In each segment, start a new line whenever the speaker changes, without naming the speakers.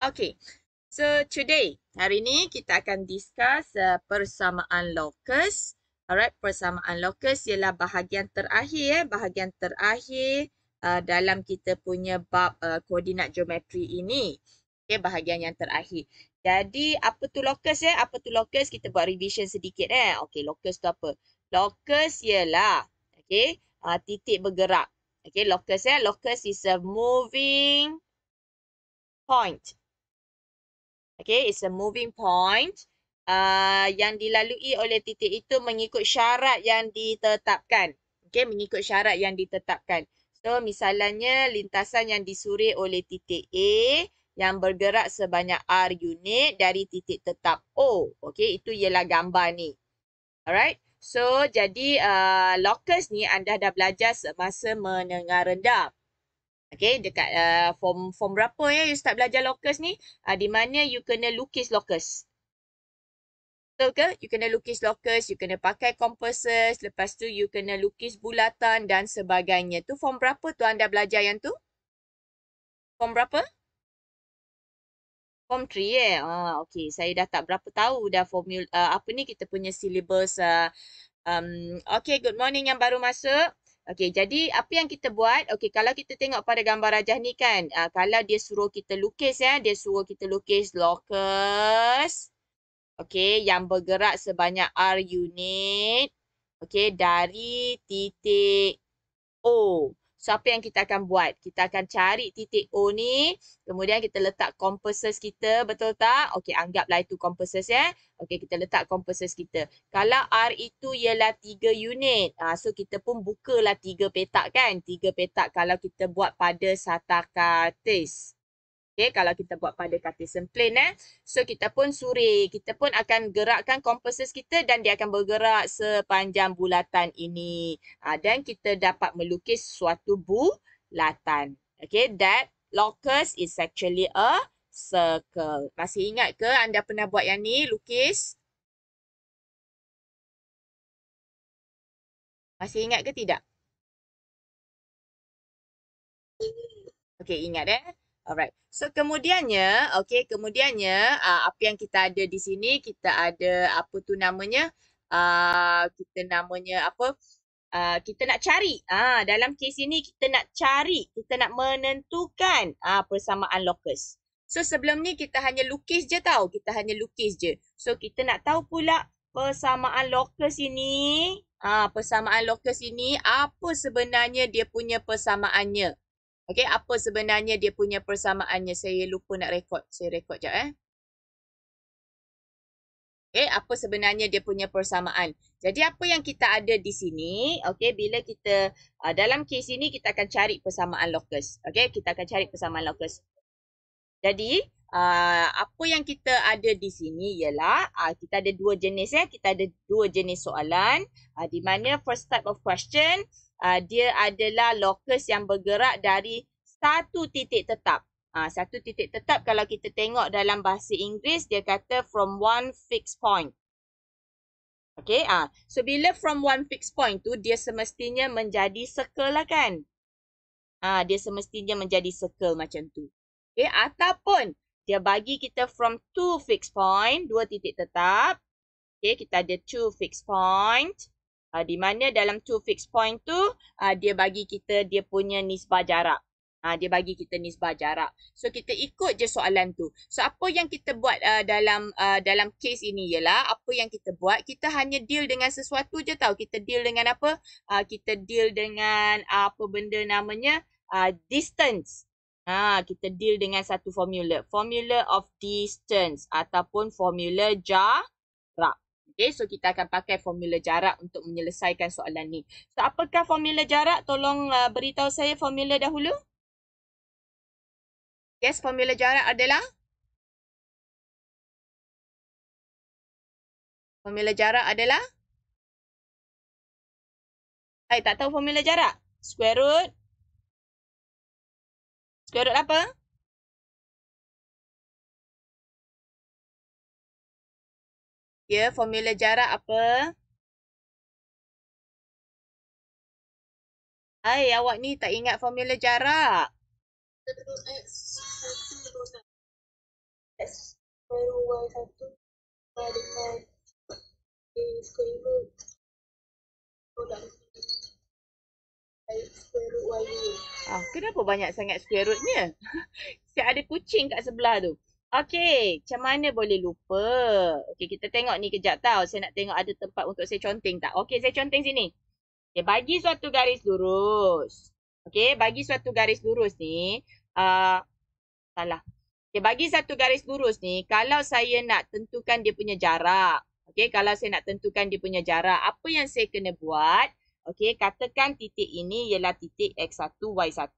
Okay, so today, hari ni kita akan discuss uh, persamaan locus. Alright, persamaan locus ialah bahagian terakhir, eh, bahagian terakhir uh, dalam kita punya bab uh, koordinat geometri ini. Okay, bahagian yang terakhir. Jadi, apa tu locus ya? Eh? Apa tu locus? Kita buat revision sedikit eh. Okay, locus tu apa? Locus ialah, okay, uh, titik bergerak. Okay, locus ya. Eh? Locus is a moving point. Okay, it's a moving point uh, yang dilalui oleh titik itu mengikut syarat yang ditetapkan. Okay, mengikut syarat yang ditetapkan. So, misalnya lintasan yang disuri oleh titik A yang bergerak sebanyak R unit dari titik tetap O. Okay, itu ialah gambar ni. Alright. So, jadi uh, locus ni anda dah belajar semasa menengah rendah. Okay, dekat uh, form form berapa ya you start belajar locus ni? Uh, di mana you kena lukis locus. Betul ke? You kena lukis locus, you kena pakai compasses, lepas tu you kena lukis bulatan dan sebagainya. Tu form berapa tu anda belajar yang tu? Form berapa? Form 3 ya? Eh? Ah, okay, saya dah tak berapa tahu dah formula, uh, apa ni kita punya syllabus. Uh, um, okay, good morning yang baru masuk. Okey, jadi apa yang kita buat? Okey, kalau kita tengok pada gambar rajah ni kan, uh, kalau dia suruh kita lukis ya, dia suruh kita lukis locus. Okey, yang bergerak sebanyak R unit. Okey, dari titik O. So apa yang kita akan buat? Kita akan cari titik O ni. Kemudian kita letak compasses kita. Betul tak? Okey anggaplah itu compasses ya. Eh. Okey kita letak compasses kita. Kalau R itu ialah 3 unit. Ha, so kita pun bukalah 3 petak kan. 3 petak kalau kita buat pada satakatis. Okay, kalau kita buat pada Cartesian plane eh. So kita pun suri, kita pun akan gerakkan compasses kita dan dia akan bergerak sepanjang bulatan ini. Ha, dan kita dapat melukis suatu bulatan. Okay, that locus is actually
a circle. Masih ingat ke anda pernah buat yang ni lukis? Masih ingat ke tidak? Okay, ingat eh. Alright. So
kemudiannya, okay, kemudiannya uh, apa yang kita ada di sini, kita ada apa tu namanya? Uh, kita namanya apa? Uh, kita nak cari. Ah, uh, dalam kes ini kita nak cari, kita nak menentukan uh, persamaan lokus. So sebelum ni kita hanya lukis je tau. Kita hanya lukis je. So kita nak tahu pula persamaan lokus ini. Ah, uh, persamaan lokus ini apa sebenarnya dia punya persamaannya. Okay, apa sebenarnya dia punya persamaannya? Saya lupa nak rekod. Saya rekod sekejap eh. Okay, apa sebenarnya dia punya persamaan? Jadi apa yang kita ada di sini, okay, bila kita uh, dalam kes ini kita akan cari persamaan lokus, Okay, kita akan cari persamaan lokus. Jadi, uh, apa yang kita ada di sini ialah uh, kita ada dua jenis ya. Kita ada dua jenis soalan uh, di mana first type of question uh, dia adalah lokus yang bergerak dari satu titik tetap. Uh, satu titik tetap kalau kita tengok dalam bahasa Inggeris dia kata from one fixed point. Okay, ah, uh, so bila from one fixed point tu dia semestinya menjadi circle lah kan? Ah, uh, dia semestinya menjadi circle macam tu. Okay, ataupun dia bagi kita from two fixed point, dua titik tetap. Okay, kita ada two fixed point uh, di mana dalam two fixed point tu uh, dia bagi kita dia punya nisbah jarak uh, dia bagi kita nisbah jarak so kita ikut je soalan tu so apa yang kita buat uh, dalam uh, dalam case ini ialah apa yang kita buat kita hanya deal dengan sesuatu je tau kita deal dengan apa uh, kita deal dengan uh, apa benda namanya uh, distance Ha, kita deal dengan satu formula. Formula of distance ataupun formula jarak. Okay, so kita akan pakai formula jarak untuk menyelesaikan soalan ni. So, apakah formula jarak?
Tolong uh, beritahu saya formula dahulu. Yes, formula jarak adalah? Formula jarak adalah? Saya tak tahu formula jarak. Square root. Square root apa? Ya, formula jarak apa? Hai, awak ni tak ingat formula jarak. Ah, kenapa banyak sangat square rootnya? Siap ada kucing
kat sebelah tu. Okay, macam mana boleh lupa? Okay, kita tengok ni kejap tau. Saya nak tengok ada tempat untuk saya conteng tak. Okay, saya conteng sini. Okay, bagi suatu garis lurus. Okay, bagi suatu garis lurus ni. Uh, salah. Okay, bagi satu garis lurus ni, kalau saya nak tentukan dia punya jarak. Okay, kalau saya nak tentukan dia punya jarak, apa yang saya kena buat? Okay, katakan titik ini ialah titik X1, Y1.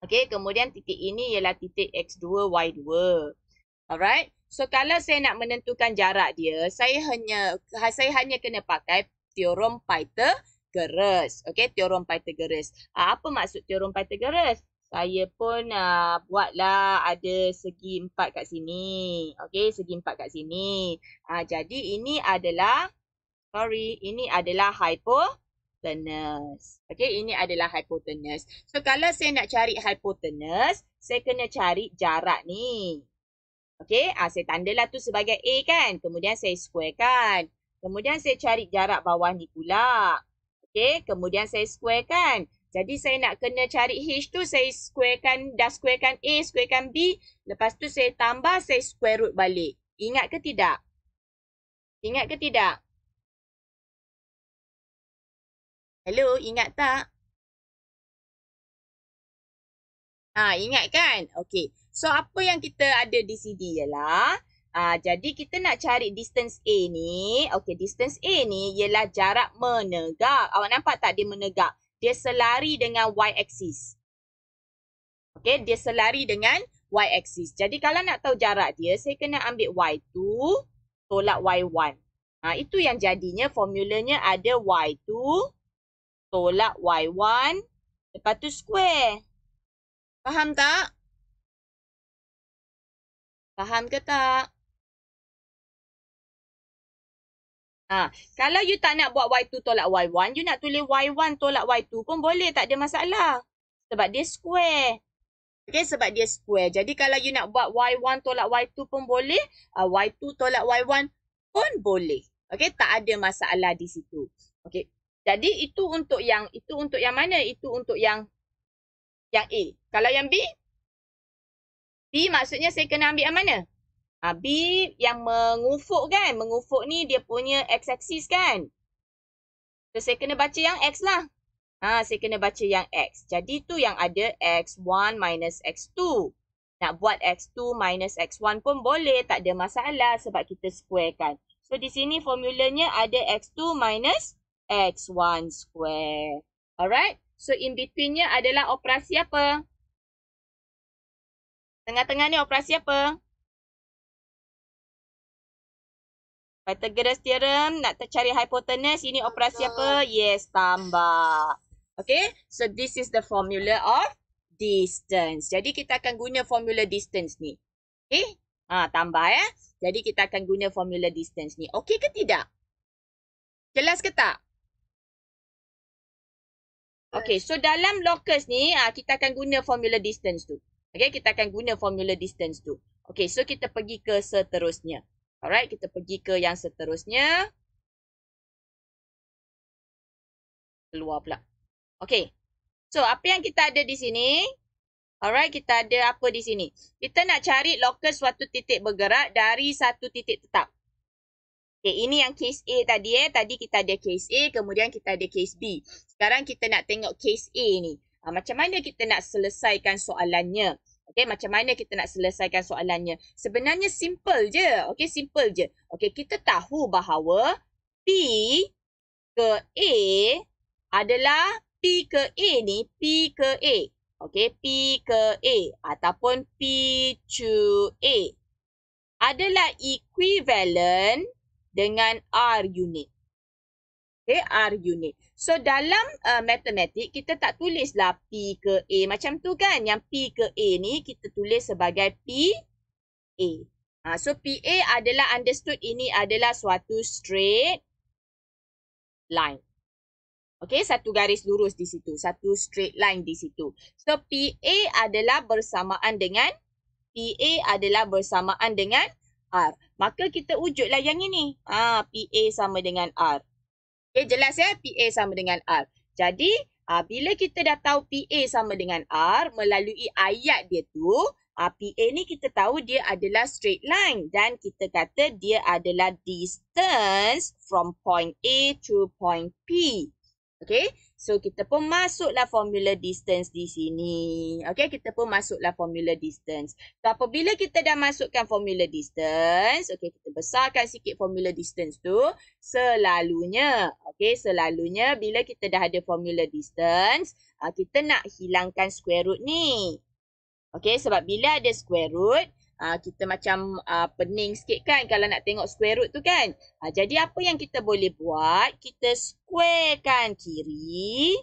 Okay, kemudian titik ini ialah titik X2, Y2. Alright. So, kalau saya nak menentukan jarak dia, saya hanya saya hanya kena pakai teorem Pythagoras. Okay, teorem Pythagoras. Ah, apa maksud teorem Pythagoras? Saya pun uh, buatlah ada segi empat kat sini. Okay, segi empat kat sini. Uh, jadi, ini adalah, sorry, ini adalah hypotenuse hypotenuse. okay ini adalah hypotenuse. So kalau saya nak cari hypotenuse, saya kena cari jarak ni. okay. ah saya tandalah tu sebagai A kan. Kemudian saya squarekan. Kemudian saya cari jarak bawah ni pula. okay. kemudian saya squarekan. Jadi saya nak kena cari H tu saya squarekan dah squarekan A, squarekan
B. Lepas tu saya tambah saya square root balik. Ingat ke tidak? Ingat ke tidak? Hello, ingat tak? Ha, ingat kan? Okay.
So, apa yang kita ada di sini ialah, ha, jadi kita nak cari distance A ni. Okay, distance A ni ialah jarak menegak. Awak nampak tak dia menegak? Dia selari dengan y-axis. Okay, dia selari dengan y-axis. Jadi, kalau nak tahu jarak dia, saya kena ambil y2 tolak y1. Ah, itu yang jadinya formulanya ada y2 tolak
y1 lepas tu square. Faham tak? Faham ke tak? Ha, kalau you tak nak buat y2 tolak y1, you nak tulis y1 tolak
y2 pun boleh, tak ada masalah. Sebab dia square. Okay, sebab dia square. Jadi kalau you nak buat y1 tolak y2 pun boleh, uh, ah, y2 tolak y1 pun boleh. Okay, tak ada masalah di situ. Okay, jadi itu untuk yang itu untuk yang mana? Itu untuk yang yang A. Kalau yang B? B maksudnya saya kena ambil yang mana? Ha, B yang mengufuk kan? Mengufuk ni dia punya x-axis kan? So saya kena baca yang x lah. Ha, saya kena baca yang x. Jadi tu yang ada x1 minus x2. Nak buat x2 minus x1 pun boleh. Tak ada masalah sebab kita square kan. So di sini formulanya ada x2 minus x2 x1 square.
Alright? So in betweennya adalah operasi apa? Tengah-tengah ni operasi apa?
Pythagoras theorem nak tercari hypotenuse ini operasi apa? Yes, tambah. Okay? So this is the formula of distance. Jadi kita akan guna formula distance ni. Okay? Ha, tambah ya. Jadi kita akan guna formula distance ni. Okay ke tidak? Jelas ke tak? Okay, so dalam locus ni, uh, kita akan guna formula distance tu. Okay, kita akan guna formula distance tu. Okay, so kita pergi ke seterusnya. Alright, kita pergi ke yang
seterusnya. Keluar pula. Okay, so apa yang kita ada di sini? Alright, kita ada apa di sini?
Kita nak cari locus suatu titik bergerak dari satu titik tetap. Okay, ini yang case A tadi eh. Tadi kita ada case A, kemudian kita ada case B. Sekarang kita nak tengok case A ni. Ha, macam mana kita nak selesaikan soalannya? Okay, macam mana kita nak selesaikan soalannya? Sebenarnya simple je. Okay, simple je. Okay, kita tahu bahawa P ke A adalah P ke A ni, P ke A. Okay, P ke A ataupun P to A adalah equivalent dengan R unit. Okay, R unit. So dalam uh, matematik kita tak tulis lah P ke A macam tu kan. Yang P ke A ni kita tulis sebagai P A. Ha, so P A adalah understood ini adalah suatu straight line. Okay, satu garis lurus di situ. Satu straight line di situ. So, PA adalah bersamaan dengan PA adalah bersamaan dengan R. Maka kita wujudlah yang ini. Ha, PA sama dengan R. Okay, eh, jelas ya. PA sama dengan R. Jadi, ha, bila kita dah tahu PA sama dengan R melalui ayat dia tu, ha, PA ni kita tahu dia adalah straight line. Dan kita kata dia adalah distance from point A to point P. Okay. So kita pun masuklah formula distance di sini. Okay, kita pun masuklah formula distance. So apabila kita dah masukkan formula distance, okay, kita besarkan sikit formula distance tu. Selalunya, okay, selalunya bila kita dah ada formula distance, ah, kita nak hilangkan square root ni. Okay, sebab bila ada square root, uh, kita macam uh, pening sikit kan kalau nak tengok square root tu kan. Uh, jadi apa yang kita boleh buat, kita square kan kiri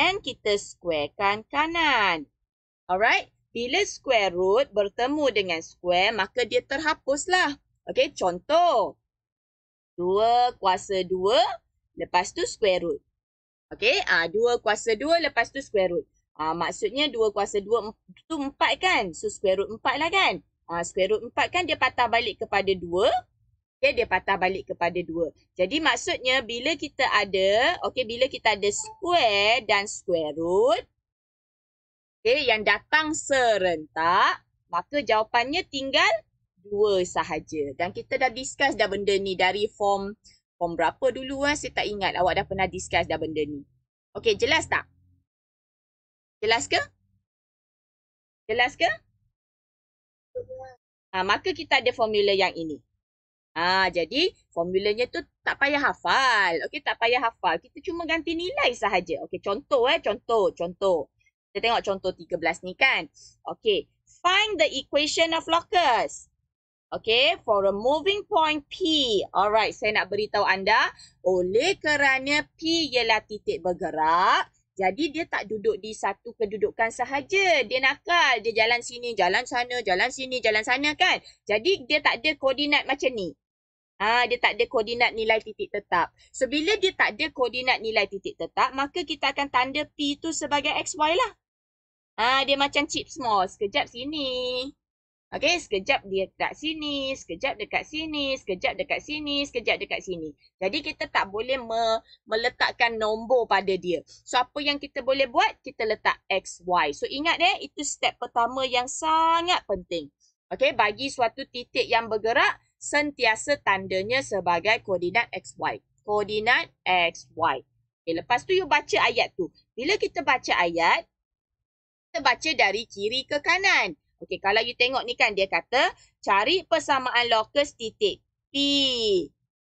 and kita square kan kanan. Alright, bila square root bertemu dengan square maka dia terhapuslah. Okay, contoh 2 kuasa 2 lepas tu square root. Okay, uh, 2 kuasa 2 lepas tu square root. Uh, maksudnya 2 kuasa 2 tu 4 kan? So square root 4 lah kan? Ha, square root 4 kan dia patah balik kepada 2. Okay, dia patah balik kepada 2. Jadi maksudnya bila kita ada, okay, bila kita ada square dan square root, okay, yang datang serentak, maka jawapannya tinggal 2 sahaja. Dan kita dah discuss dah benda ni dari form form berapa dulu lah. Saya tak ingat awak dah pernah discuss dah benda ni. Okay, jelas
tak? Jelas ke? Jelas ke? ha, maka kita ada formula yang ini. Ha, jadi
formulanya tu tak payah hafal. Okey tak payah hafal. Kita cuma ganti nilai sahaja. Okey contoh eh contoh contoh. Kita tengok contoh 13 ni kan. Okey find the equation of locus. Okey for a moving point P. Alright saya nak beritahu anda oleh kerana P ialah titik bergerak jadi dia tak duduk di satu kedudukan sahaja. Dia nakal. Dia jalan sini, jalan sana, jalan sini, jalan sana kan. Jadi dia tak ada koordinat macam ni. Ha, dia tak ada koordinat nilai titik tetap. So bila dia tak ada koordinat nilai titik tetap, maka kita akan tanda P tu sebagai XY lah. Ha, dia macam chip small. Sekejap sini. Okey, sekejap dia dekat sini, sekejap dekat sini, sekejap dekat sini, sekejap dekat sini. Jadi kita tak boleh me- meletakkan nombor pada dia. So apa yang kita boleh buat? Kita letak X, Y. So ingat eh, itu step pertama yang sangat penting. Okey, bagi suatu titik yang bergerak, sentiasa tandanya sebagai koordinat X, Y. Koordinat X, Y. Okey, lepas tu you baca ayat tu. Bila kita baca ayat, kita baca dari kiri ke kanan. Okey, kalau you tengok ni kan dia kata cari persamaan lokus titik P.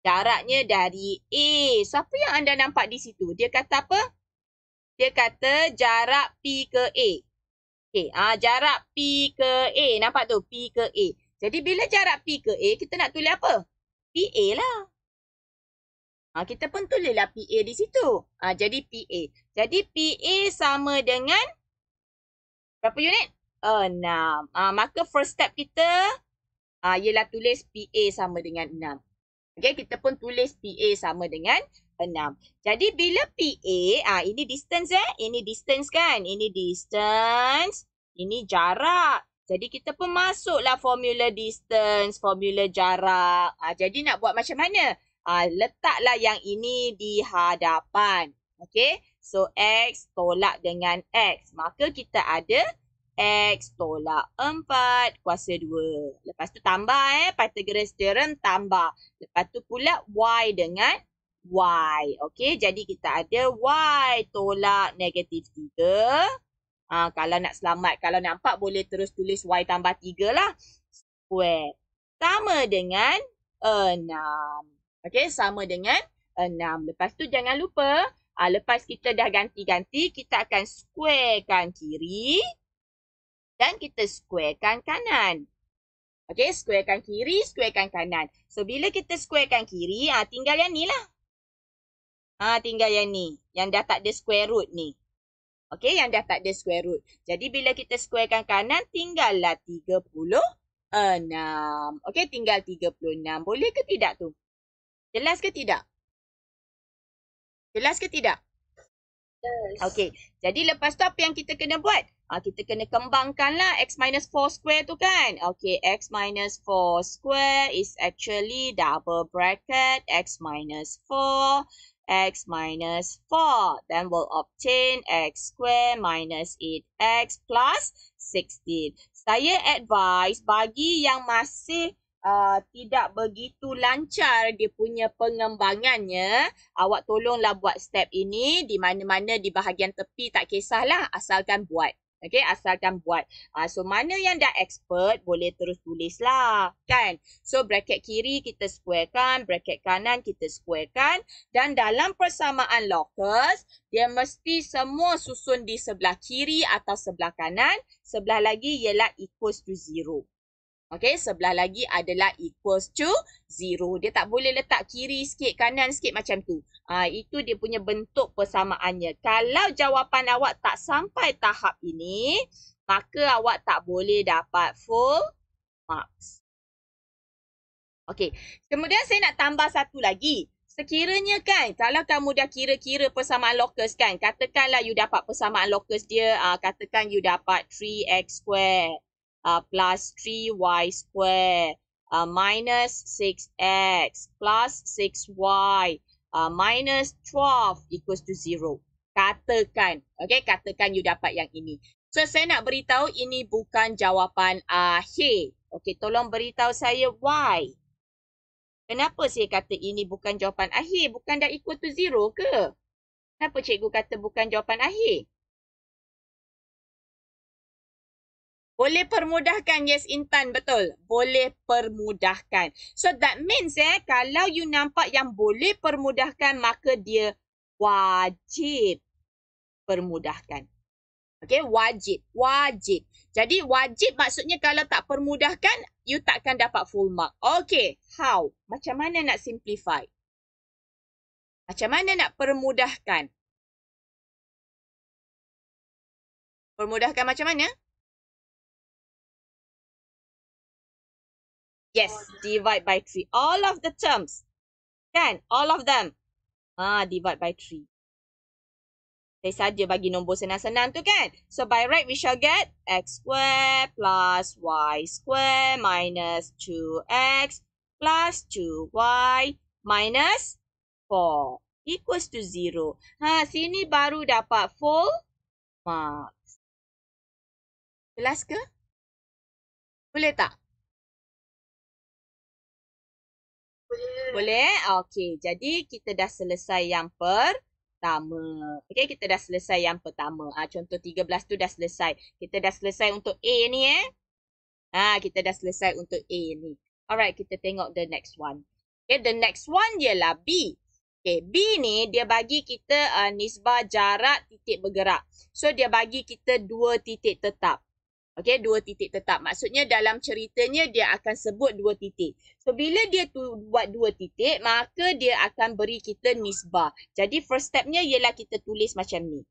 Jaraknya dari A. Siapa yang anda nampak di situ? Dia kata apa? Dia kata jarak P ke A. Okey, ah jarak P ke A. Nampak tu? P ke A. Jadi bila jarak P ke A, kita nak tulis apa? PA lah. Ha, kita pun tulislah PA di situ. Ha, jadi PA. Jadi PA sama dengan berapa unit? Enam. Ah, maka first step kita uh, ialah tulis PA sama dengan enam. Okay, kita pun tulis PA sama dengan enam. Jadi bila PA, ah ini distance eh, ini distance kan, ini distance, ini jarak. Jadi kita pun masuklah formula distance, formula jarak. Ah, jadi nak buat macam mana? Ah, letaklah yang ini di hadapan. Okay, so X tolak dengan X. Maka kita ada X tolak 4 kuasa 2. Lepas tu tambah eh. Pythagoras theorem tambah. Lepas tu pula Y dengan Y. Okey jadi kita ada Y tolak negatif 3. Ha, kalau nak selamat, kalau nampak boleh terus tulis Y tambah 3 lah. Square. Sama dengan 6. Okey sama dengan 6. Lepas tu jangan lupa. Ha, lepas kita dah ganti-ganti, kita akan squarekan kiri dan kita squarekan kanan. Okey, squarekan kiri, squarekan kanan. So, bila kita squarekan kiri, ha, tinggal yang ni lah. Ha, tinggal yang ni, yang dah tak ada square root ni. Okey, yang dah tak ada square root. Jadi, bila kita squarekan kanan, tinggal tinggallah 36. Okey, tinggal 36. Boleh ke tidak tu? Jelas ke tidak? Jelas ke tidak?
Yes. Okey,
jadi lepas tu apa yang kita kena buat? Uh, kita kena kembangkan lah x minus 4 square tu kan. Okay, x minus 4 square is actually double bracket x minus 4 x minus 4. Then we'll obtain x square minus 8x plus 16. Saya advise bagi yang masih uh, tidak begitu lancar dia punya pengembangannya, awak tolonglah buat step ini di mana-mana di bahagian tepi tak kisahlah asalkan buat. Okay, asalkan buat. Uh, so, mana yang dah expert boleh terus tulislah, kan? So, bracket kiri kita squarekan, bracket kanan kita squarekan. Dan dalam persamaan locus, dia mesti semua susun di sebelah kiri atau sebelah kanan. Sebelah lagi ialah equals to zero. Okay, sebelah lagi adalah equals to zero. Dia tak boleh letak kiri sikit, kanan sikit macam tu. Uh, itu dia punya bentuk persamaannya. Kalau jawapan awak tak sampai tahap ini, maka awak tak boleh dapat full marks. Okay, kemudian saya nak tambah satu lagi. Sekiranya kan, kalau kamu dah kira-kira persamaan locus kan, katakanlah you dapat persamaan locus dia, ah, katakan you dapat 3x squared. Uh, plus 3y square uh, minus 6x plus 6y uh, minus 12 equals to 0. Katakan. Okay, katakan you dapat yang ini. So, saya nak beritahu ini bukan jawapan akhir. Okay, tolong beritahu saya why. Kenapa saya kata ini
bukan jawapan akhir? Bukan dah equal to 0 ke? Kenapa cikgu kata bukan jawapan akhir? Boleh permudahkan. Yes,
Intan. Betul. Boleh permudahkan. So, that means eh, kalau you nampak yang boleh permudahkan, maka dia wajib permudahkan. Okay, wajib. Wajib. Jadi, wajib maksudnya kalau tak permudahkan, you takkan dapat full mark. Okay, how? Macam mana nak simplify?
Macam mana nak permudahkan? Permudahkan macam mana? Yes, divide by 3. All of the terms. Kan? All of them. Ah, divide by 3. Saya saja bagi
nombor senang-senang tu kan? So, by right, we shall get x square plus y square minus 2x plus 2y
minus 4 equals to 0. Ha, sini baru dapat full marks. Jelas ke? Boleh tak? Boleh. Boleh?
Okey. Jadi kita dah selesai yang pertama. Okey, kita dah selesai yang pertama. Ha, contoh 13 tu dah selesai. Kita dah selesai untuk A ni eh. Ha, kita dah selesai untuk A ni. Alright, kita tengok the next one. Okay, the next one ialah B. Okay, B ni dia bagi kita uh, nisbah jarak titik bergerak. So, dia bagi kita dua titik tetap. Okey, dua titik tetap. Maksudnya dalam ceritanya dia akan sebut dua titik. So, bila dia tu buat dua titik, maka dia akan beri kita nisbah. Jadi, first stepnya ialah kita tulis macam ni.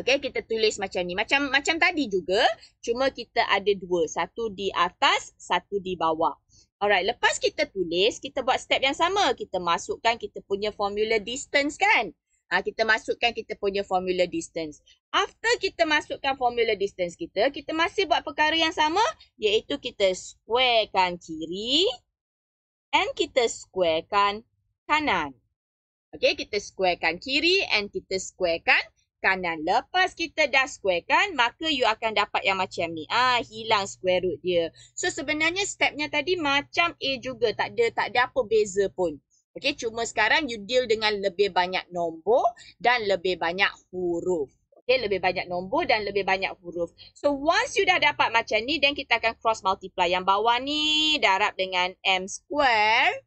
Okey, kita tulis macam ni. Macam macam tadi juga, cuma kita ada dua. Satu di atas, satu di bawah. Alright, lepas kita tulis, kita buat step yang sama. Kita masukkan kita punya formula distance kan. Ha, kita masukkan kita punya formula distance. After kita masukkan formula distance kita, kita masih buat perkara yang sama iaitu kita squarekan kiri and kita squarekan kanan. Okey, kita squarekan kiri and kita squarekan kanan. Lepas kita dah squarekan, maka you akan dapat yang macam ni. Ah, hilang square root dia. So sebenarnya stepnya tadi macam A juga, tak ada tak ada apa beza pun. Okay, cuma sekarang you deal dengan lebih banyak nombor dan lebih banyak huruf. Okay, lebih banyak nombor dan lebih banyak huruf. So, once you dah dapat macam ni, then kita akan cross multiply. Yang bawah ni darab dengan m square.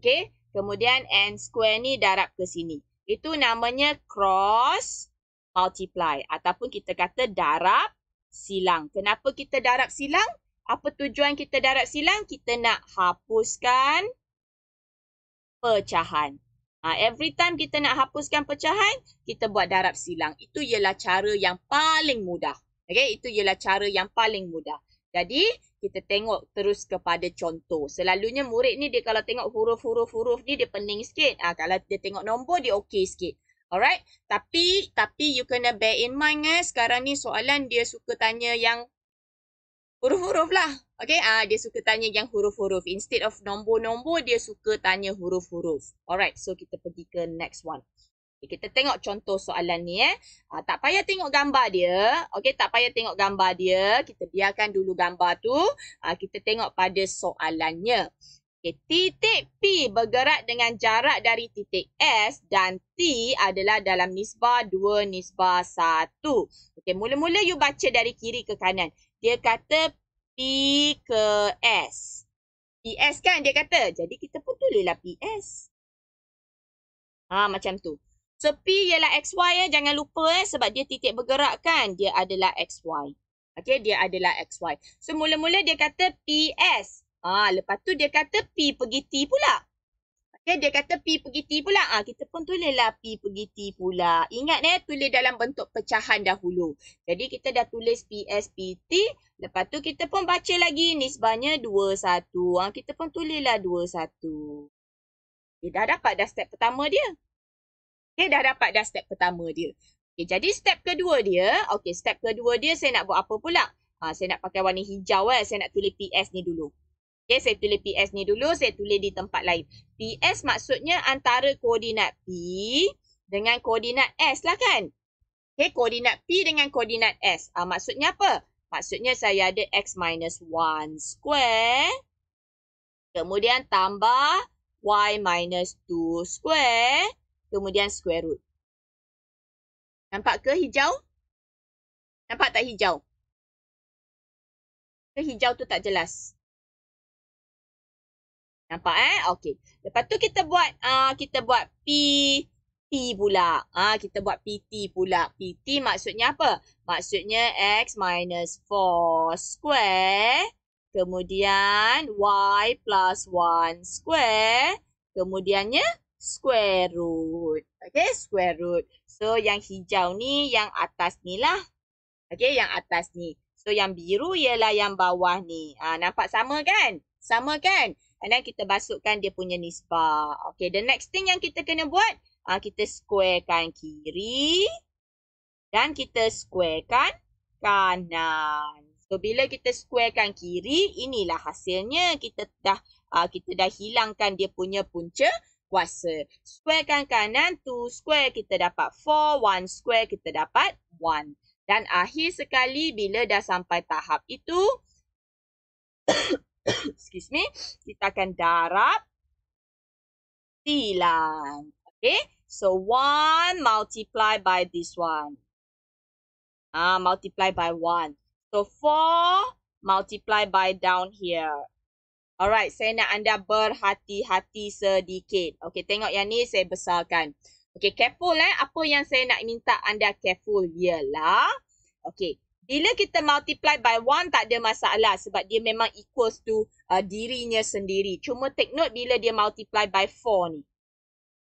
Okay, kemudian n square ni darab ke sini. Itu namanya cross multiply ataupun kita kata darab silang. Kenapa kita darab silang? Apa tujuan kita darab silang? Kita nak hapuskan pecahan. Ha, every time kita nak hapuskan pecahan, kita buat darab silang. Itu ialah cara yang paling mudah. Okay? Itu ialah cara yang paling mudah. Jadi, kita tengok terus kepada contoh. Selalunya murid ni dia kalau tengok huruf-huruf-huruf ni dia pening sikit. Ha, kalau dia tengok nombor dia okey sikit. Alright? Tapi, tapi you kena bear in mind eh. Sekarang ni soalan dia suka tanya yang huruf-huruf lah. Okay, ah uh, dia suka tanya yang huruf-huruf. Instead of nombor-nombor, dia suka tanya huruf-huruf. Alright, so kita pergi ke next one. Okay, kita tengok contoh soalan ni eh. Uh, tak payah tengok gambar dia. Okay, tak payah tengok gambar dia. Kita biarkan dulu gambar tu. Uh, kita tengok pada soalannya. Okay, titik P bergerak dengan jarak dari titik S dan T adalah dalam nisbah 2 nisbah 1. Okay, mula-mula you baca dari kiri ke kanan. Dia kata P ke S. PS kan dia kata. Jadi kita pun tulislah PS. Ha macam tu. So P ialah XY ya. Jangan lupa ya. Sebab dia titik bergerak kan. Dia adalah XY. Okay. Dia adalah XY. So mula-mula dia kata PS. Ha lepas tu dia kata P pergi T pula. Okay, dia kata pi pergi ti pula. ha, kita pun tulislah pi pergi ti pula. Ingat eh, tulis dalam bentuk pecahan dahulu. Jadi kita dah tulis p p s t. Lepas tu kita pun baca lagi nisbahnya 2, 1. Ah, ha, kita pun tulislah 2, 1. Okay, dah dapat dah step pertama dia. Okay, dah dapat dah step pertama dia. Okay, jadi step kedua dia. Okay, step kedua dia saya nak buat apa pula? ha, saya nak pakai warna hijau eh. Saya nak tulis p s ni dulu. Okay, saya tulis PS ni dulu, saya tulis di tempat lain. PS maksudnya antara koordinat P dengan koordinat S lah kan? Okay, koordinat P dengan koordinat S. Ah, maksudnya apa? Maksudnya saya ada X minus 1 square. Kemudian tambah Y
minus 2 square. Kemudian square root. Nampak ke hijau? Nampak tak hijau? Ke hijau tu tak jelas? Nampak eh? Okey. Lepas tu kita
buat uh, kita buat P T pula. Ah uh, kita buat PT pula. PT maksudnya apa? Maksudnya x minus 4 square kemudian y plus 1 square kemudiannya square root. Okey, square root. So yang hijau ni yang atas ni lah. Okey, yang atas ni. So yang biru ialah yang bawah ni. Ah uh, nampak sama kan? Sama kan? And then kita basuhkan dia punya nisbah. Okay, the next thing yang kita kena buat, uh, kita squarekan kiri dan kita squarekan kanan. So, bila kita squarekan kiri, inilah hasilnya kita dah uh, kita dah hilangkan dia punya punca kuasa. Squarekan kanan, 2 square kita dapat 4, 1 square kita dapat 1. Dan akhir sekali bila dah sampai tahap itu, excuse me, kita akan darab silang. Okay, so one multiply by this one. Ah, uh, multiply by one. So four multiply by down here. Alright, saya nak anda berhati-hati sedikit. Okay, tengok yang ni saya besarkan. Okay, careful eh. Apa yang saya nak minta anda careful ialah. Okay, bila kita multiply by 1 tak ada masalah sebab dia memang equals to uh, dirinya sendiri. Cuma take note bila dia multiply by 4 ni.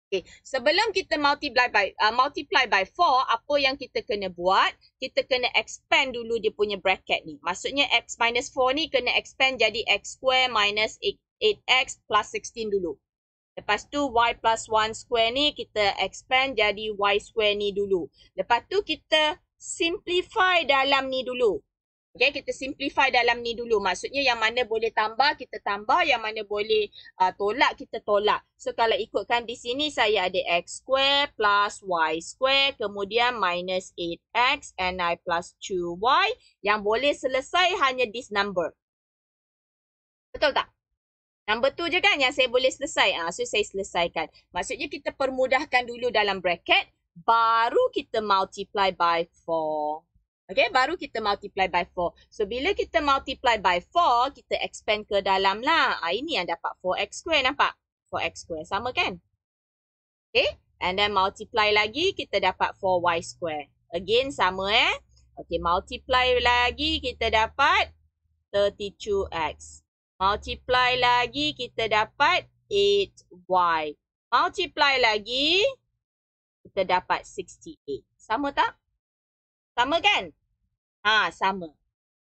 Okay. Sebelum kita multiply by uh, multiply by 4, apa yang kita kena buat? Kita kena expand dulu dia punya bracket ni. Maksudnya x minus 4 ni kena expand jadi x square minus 8x plus 16 dulu. Lepas tu y plus 1 square ni kita expand jadi y square ni dulu. Lepas tu kita simplify dalam ni dulu. Okay, kita simplify dalam ni dulu. Maksudnya yang mana boleh tambah, kita tambah. Yang mana boleh uh, tolak, kita tolak. So, kalau ikutkan di sini, saya ada x square plus y square. Kemudian minus 8x and i plus 2y. Yang boleh selesai hanya this number. Betul tak? Number tu je kan yang saya boleh selesai. Ha, so, saya selesaikan. Maksudnya kita permudahkan dulu dalam bracket baru kita multiply by 4. Okay, baru kita multiply by 4. So, bila kita multiply by 4, kita expand ke dalam lah. Ha, ini yang dapat 4x square, nampak? 4x square sama kan? Okay, and then multiply lagi, kita dapat 4y square. Again, sama eh. Okay, multiply lagi, kita dapat 32x. Multiply lagi, kita dapat 8y. Multiply lagi, kita dapat 68. Sama tak? Sama kan? Ha, sama.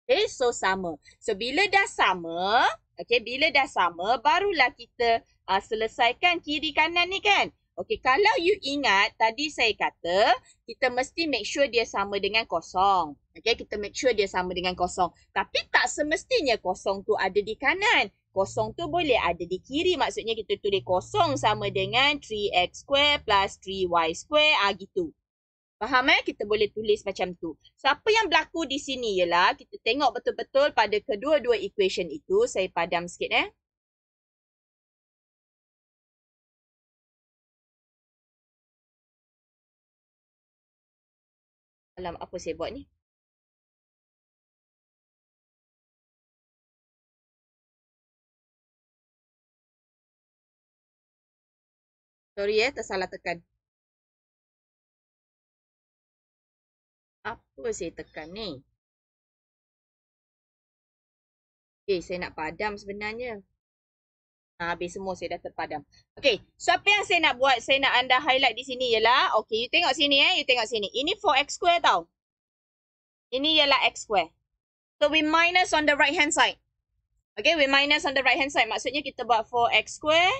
Okay, eh, so sama. So, bila dah sama, okay, bila dah sama, barulah kita uh, selesaikan kiri-kanan ni kan? Okay, kalau you ingat, tadi saya kata, kita mesti make sure dia sama dengan kosong. Okay, kita make sure dia sama dengan kosong. Tapi tak semestinya kosong tu ada di kanan kosong tu boleh ada di kiri. Maksudnya kita tulis kosong sama dengan 3x square plus 3y square. Ah, gitu. Faham eh? Kita boleh tulis macam tu. So apa yang berlaku di sini ialah kita tengok betul-betul pada kedua-dua
equation itu. Saya padam sikit eh. Alam apa saya buat ni? Sorry eh, tersalah tekan. Apa saya tekan ni? Okay, saya nak padam sebenarnya. Ha, habis semua saya dah terpadam. Okay,
so apa yang saya nak buat, saya nak anda highlight di sini ialah, okay, you tengok sini eh, you tengok sini. Ini 4x square tau. Ini ialah x square. So, we minus on the right hand side. Okay, we minus on the right hand side. Maksudnya kita buat 4x square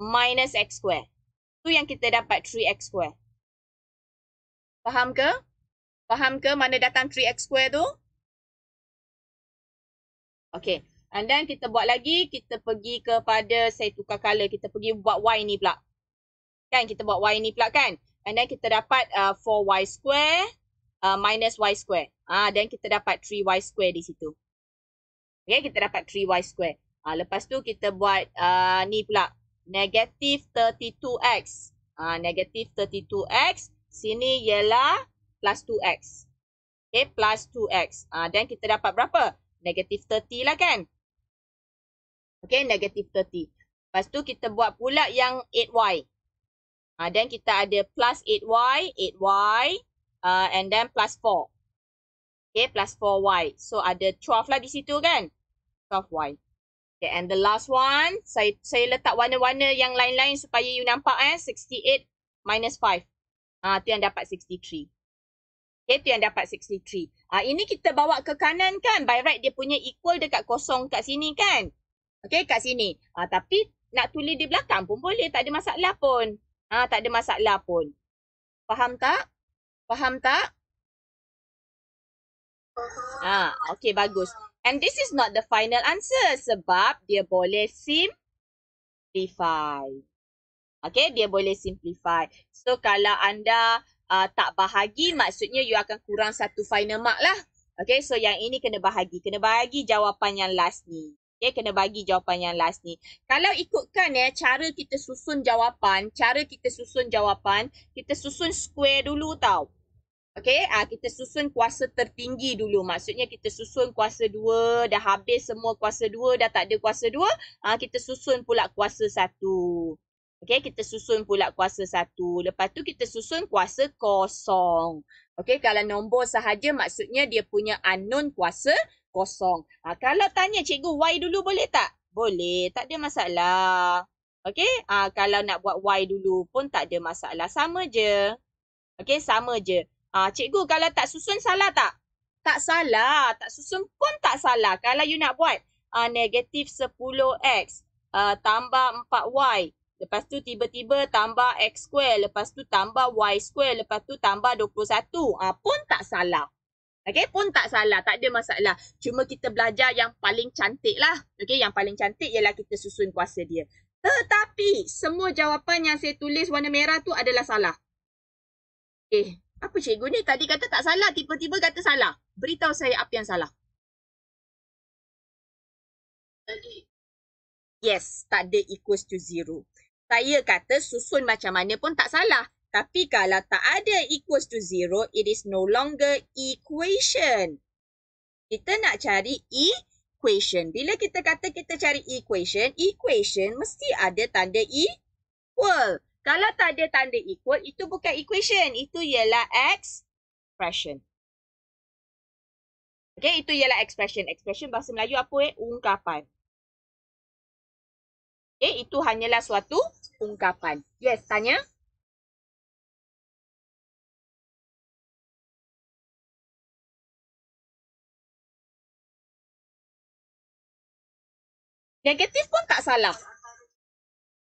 minus x
square tu yang kita dapat 3x square. Faham ke? Faham ke mana datang 3x square tu?
Okay. And then kita buat lagi, kita pergi kepada, saya tukar color, kita pergi buat y ni pula. Kan? Kita buat y ni pula kan? And then kita dapat uh, 4y square uh, minus y square. Ah, uh, Then kita dapat 3y square di situ. Okay, kita dapat 3y square. Ah, uh, Lepas tu kita buat uh, ni pula negatif 32x. Ah, negatif 32x. Sini ialah plus 2x. Okay, plus 2x. Ah, then kita dapat berapa? Negatif 30 lah kan? Okay, negatif 30. Lepas tu kita buat pula yang 8y. Ah, then kita ada plus 8y, 8y. Uh, and then plus 4. Okay, plus 4y. So, ada 12 lah di situ kan? 12y. Okay, and the last one, saya saya letak warna-warna yang lain-lain supaya you nampak eh. 68 minus 5. Ah, uh, tu yang dapat 63. Okay, tu yang dapat 63. Ah, uh, ini kita bawa ke kanan kan. By right dia punya equal dekat kosong kat sini kan. Okay, kat sini. Ah, uh, tapi nak tulis di belakang pun boleh. Tak ada masalah pun. Ah, uh, tak ada masalah pun. Faham tak? Faham tak? Ah, okay, bagus. And this is not the final answer sebab dia boleh simplify. Okay, dia boleh simplify. So, kalau anda uh, tak bahagi, maksudnya you akan kurang satu final mark lah. Okay, so yang ini kena bahagi. Kena bahagi jawapan yang last ni. Okay, kena bagi jawapan yang last ni. Kalau ikutkan ya, cara kita susun jawapan, cara kita susun jawapan, kita susun square dulu tau. Okay, ah, kita susun kuasa tertinggi dulu. Maksudnya kita susun kuasa dua, dah habis semua kuasa dua, dah tak ada kuasa dua. Ah, kita susun pula kuasa satu. Okay, kita susun pula kuasa satu. Lepas tu kita susun kuasa kosong. Okay, kalau nombor sahaja maksudnya dia punya unknown kuasa kosong. Ah, kalau tanya cikgu Y dulu boleh tak? Boleh, tak ada masalah. Okay, ah, kalau nak buat Y dulu pun tak ada masalah. Sama je. Okay, sama je. Ah, cikgu kalau tak susun salah tak? Tak salah. Tak susun pun tak salah. Kalau you nak buat ah, negatif 10x ah, tambah 4y. Lepas tu tiba-tiba tambah x square. Lepas tu tambah y square. Lepas tu tambah 21. Ah, pun tak salah. Okay, pun tak salah. Tak ada masalah. Cuma kita belajar yang paling cantik lah. Okay, yang paling cantik ialah kita susun kuasa dia. Tetapi semua jawapan yang saya tulis warna merah tu adalah salah. Okay, eh, apa cikgu ni tadi kata
tak salah, tiba-tiba kata salah. Beritahu saya apa yang salah. Tadi. Yes, tak ada equals to zero. Saya kata
susun macam mana pun tak salah. Tapi kalau tak ada equals to zero, it is no longer equation. Kita nak cari equation. Bila kita kata kita cari equation, equation mesti ada tanda equal. Kalau tak ada tanda equal, itu bukan equation. Itu ialah expression.
Okay, itu ialah expression. Expression bahasa Melayu apa eh? Ungkapan. Okay, itu hanyalah suatu ungkapan. Yes, tanya. Negatif pun tak salah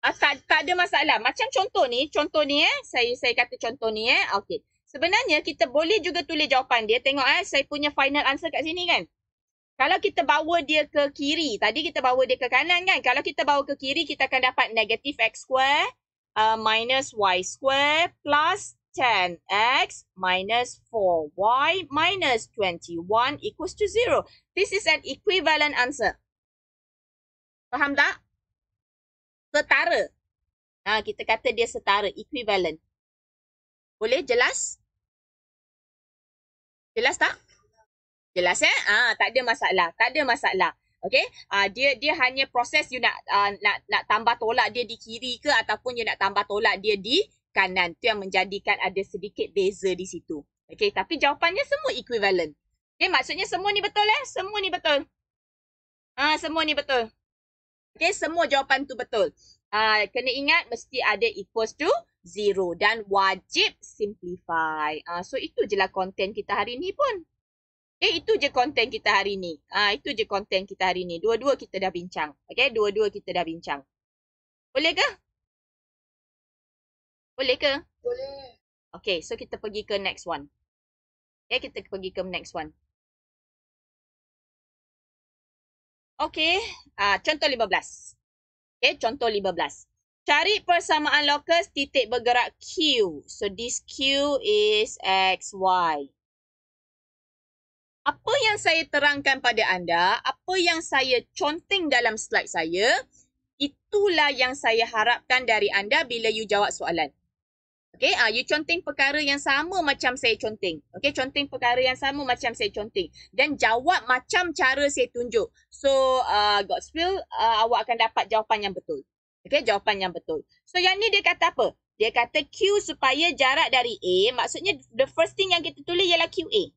uh, tak tak ada masalah.
Macam contoh ni, contoh ni eh, saya saya kata contoh ni eh. okay. Sebenarnya kita boleh juga tulis jawapan dia. Tengok eh, saya punya final answer kat sini kan. Kalau kita bawa dia ke kiri, tadi kita bawa dia ke kanan kan. Kalau kita bawa ke kiri, kita akan dapat negatif x square uh, minus y square plus 10x minus 4y minus 21 equals to 0. This is an equivalent answer.
Faham tak? setara. Ha, kita kata dia setara, equivalent. Boleh jelas?
Jelas tak? Jelas eh? Ha, tak ada masalah. Tak ada masalah. Okay? Ha, dia dia hanya proses you nak, uh, nak, nak tambah tolak dia di kiri ke ataupun you nak tambah tolak dia di kanan. Itu yang menjadikan ada sedikit beza di situ. Okay? Tapi jawapannya semua equivalent. Okay? Maksudnya semua ni betul eh? Semua ni betul. Ah, ha, semua ni betul. Okay, semua jawapan tu betul. Uh, kena ingat mesti ada equals to zero dan wajib simplify. Uh, so itu je lah konten kita hari ni pun. Okay, eh, itu je konten kita hari ni. Uh, itu je konten kita hari ni. Dua-dua kita dah bincang. Okay, dua-dua kita dah bincang. Boleh ke?
Boleh ke? Boleh. Okay, so kita pergi ke next one. Okay, kita pergi ke next one. Okey, uh, contoh 15. Okey, contoh 15. Cari persamaan
lokus titik bergerak Q. So, this Q is XY. Apa yang saya terangkan pada anda, apa yang saya conteng dalam slide saya, itulah yang saya harapkan dari anda bila you jawab soalan. Okay, ah, you conteng perkara yang sama macam saya conteng. Okay, conteng perkara yang sama macam saya conteng. Dan jawab macam cara saya tunjuk. So, uh, ah, God's will, uh, ah, awak akan dapat jawapan yang betul. Okay, jawapan yang betul. So, yang ni dia kata apa? Dia kata Q supaya jarak dari A. Maksudnya, the first thing yang kita tulis ialah QA.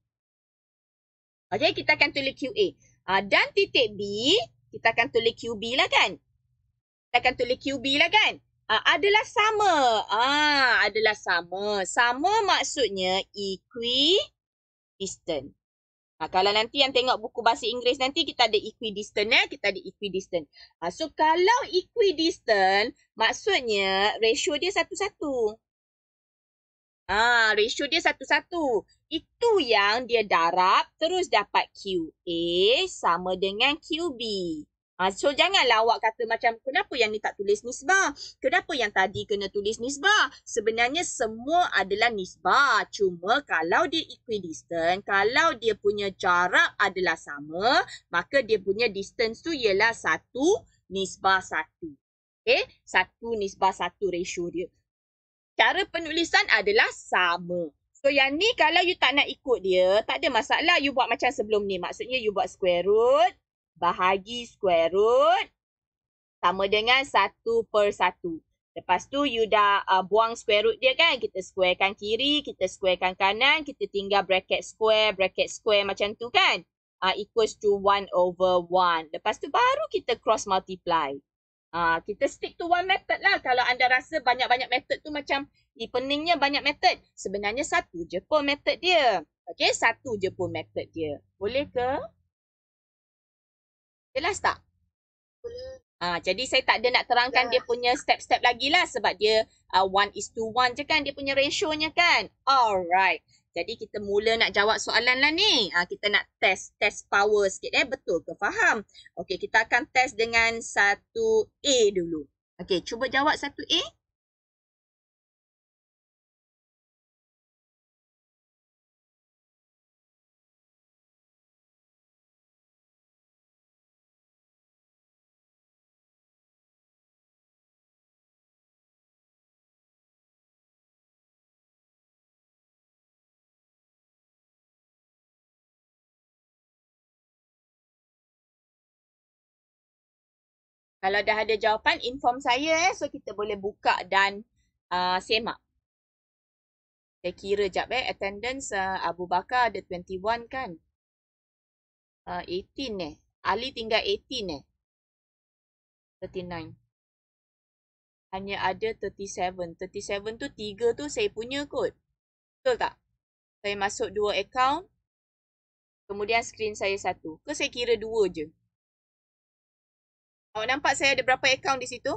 Okay, kita akan tulis QA. Uh, ah, dan titik B, kita akan tulis QB lah kan? Kita akan tulis QB lah kan? Uh, adalah sama. Ah, adalah sama. Sama maksudnya equidistant. Ah, kalau nanti yang tengok buku bahasa Inggeris nanti kita ada equidistant eh, kita ada equidistant. Ah, so kalau equidistant maksudnya ratio dia satu-satu. Ah, ratio dia satu-satu. Itu yang dia darab terus dapat QA sama dengan QB. Ha, so janganlah awak kata macam kenapa yang ni tak tulis nisbah? Kenapa yang tadi kena tulis nisbah? Sebenarnya semua adalah nisbah. Cuma kalau dia equidistant, kalau dia punya jarak adalah sama, maka dia punya distance tu ialah satu nisbah satu. Okay? Satu nisbah satu ratio dia. Cara penulisan adalah sama. So yang ni kalau you tak nak ikut dia, tak ada masalah you buat macam sebelum ni. Maksudnya you buat square root bahagi square root sama dengan satu per satu. Lepas tu you dah uh, buang square root dia kan. Kita square kan kiri, kita square kan kanan. Kita tinggal bracket square, bracket square macam tu kan. Uh, equals to one over one. Lepas tu baru kita cross multiply. Uh, kita stick to one method lah. Kalau anda rasa banyak-banyak method tu macam peningnya banyak method. Sebenarnya satu je pun method dia. Okay, satu je pun method dia. Boleh ke? Jelas tak? Ha, jadi saya tak ada nak terangkan dia punya step-step lagi lah sebab dia 1 uh, ah, is to one je kan dia punya ratio-nya kan. Alright. Jadi kita mula nak jawab soalan lah ni. Ha, kita nak test test power sikit eh. Betul ke? Faham? Okay
kita akan test dengan satu a dulu. Okay cuba jawab satu a Kalau dah ada jawapan, inform saya eh. So, kita boleh buka dan
uh, semak. Saya kira jap eh. Attendance uh, Abu
Bakar ada 21 kan? Uh, 18 eh. Ali tinggal 18 eh. 39. Hanya ada
37. 37 tu 3 tu saya punya kot. Betul tak? Saya masuk dua
account. Kemudian screen saya satu. Ke saya kira dua je. Oh, nampak saya ada berapa account di situ?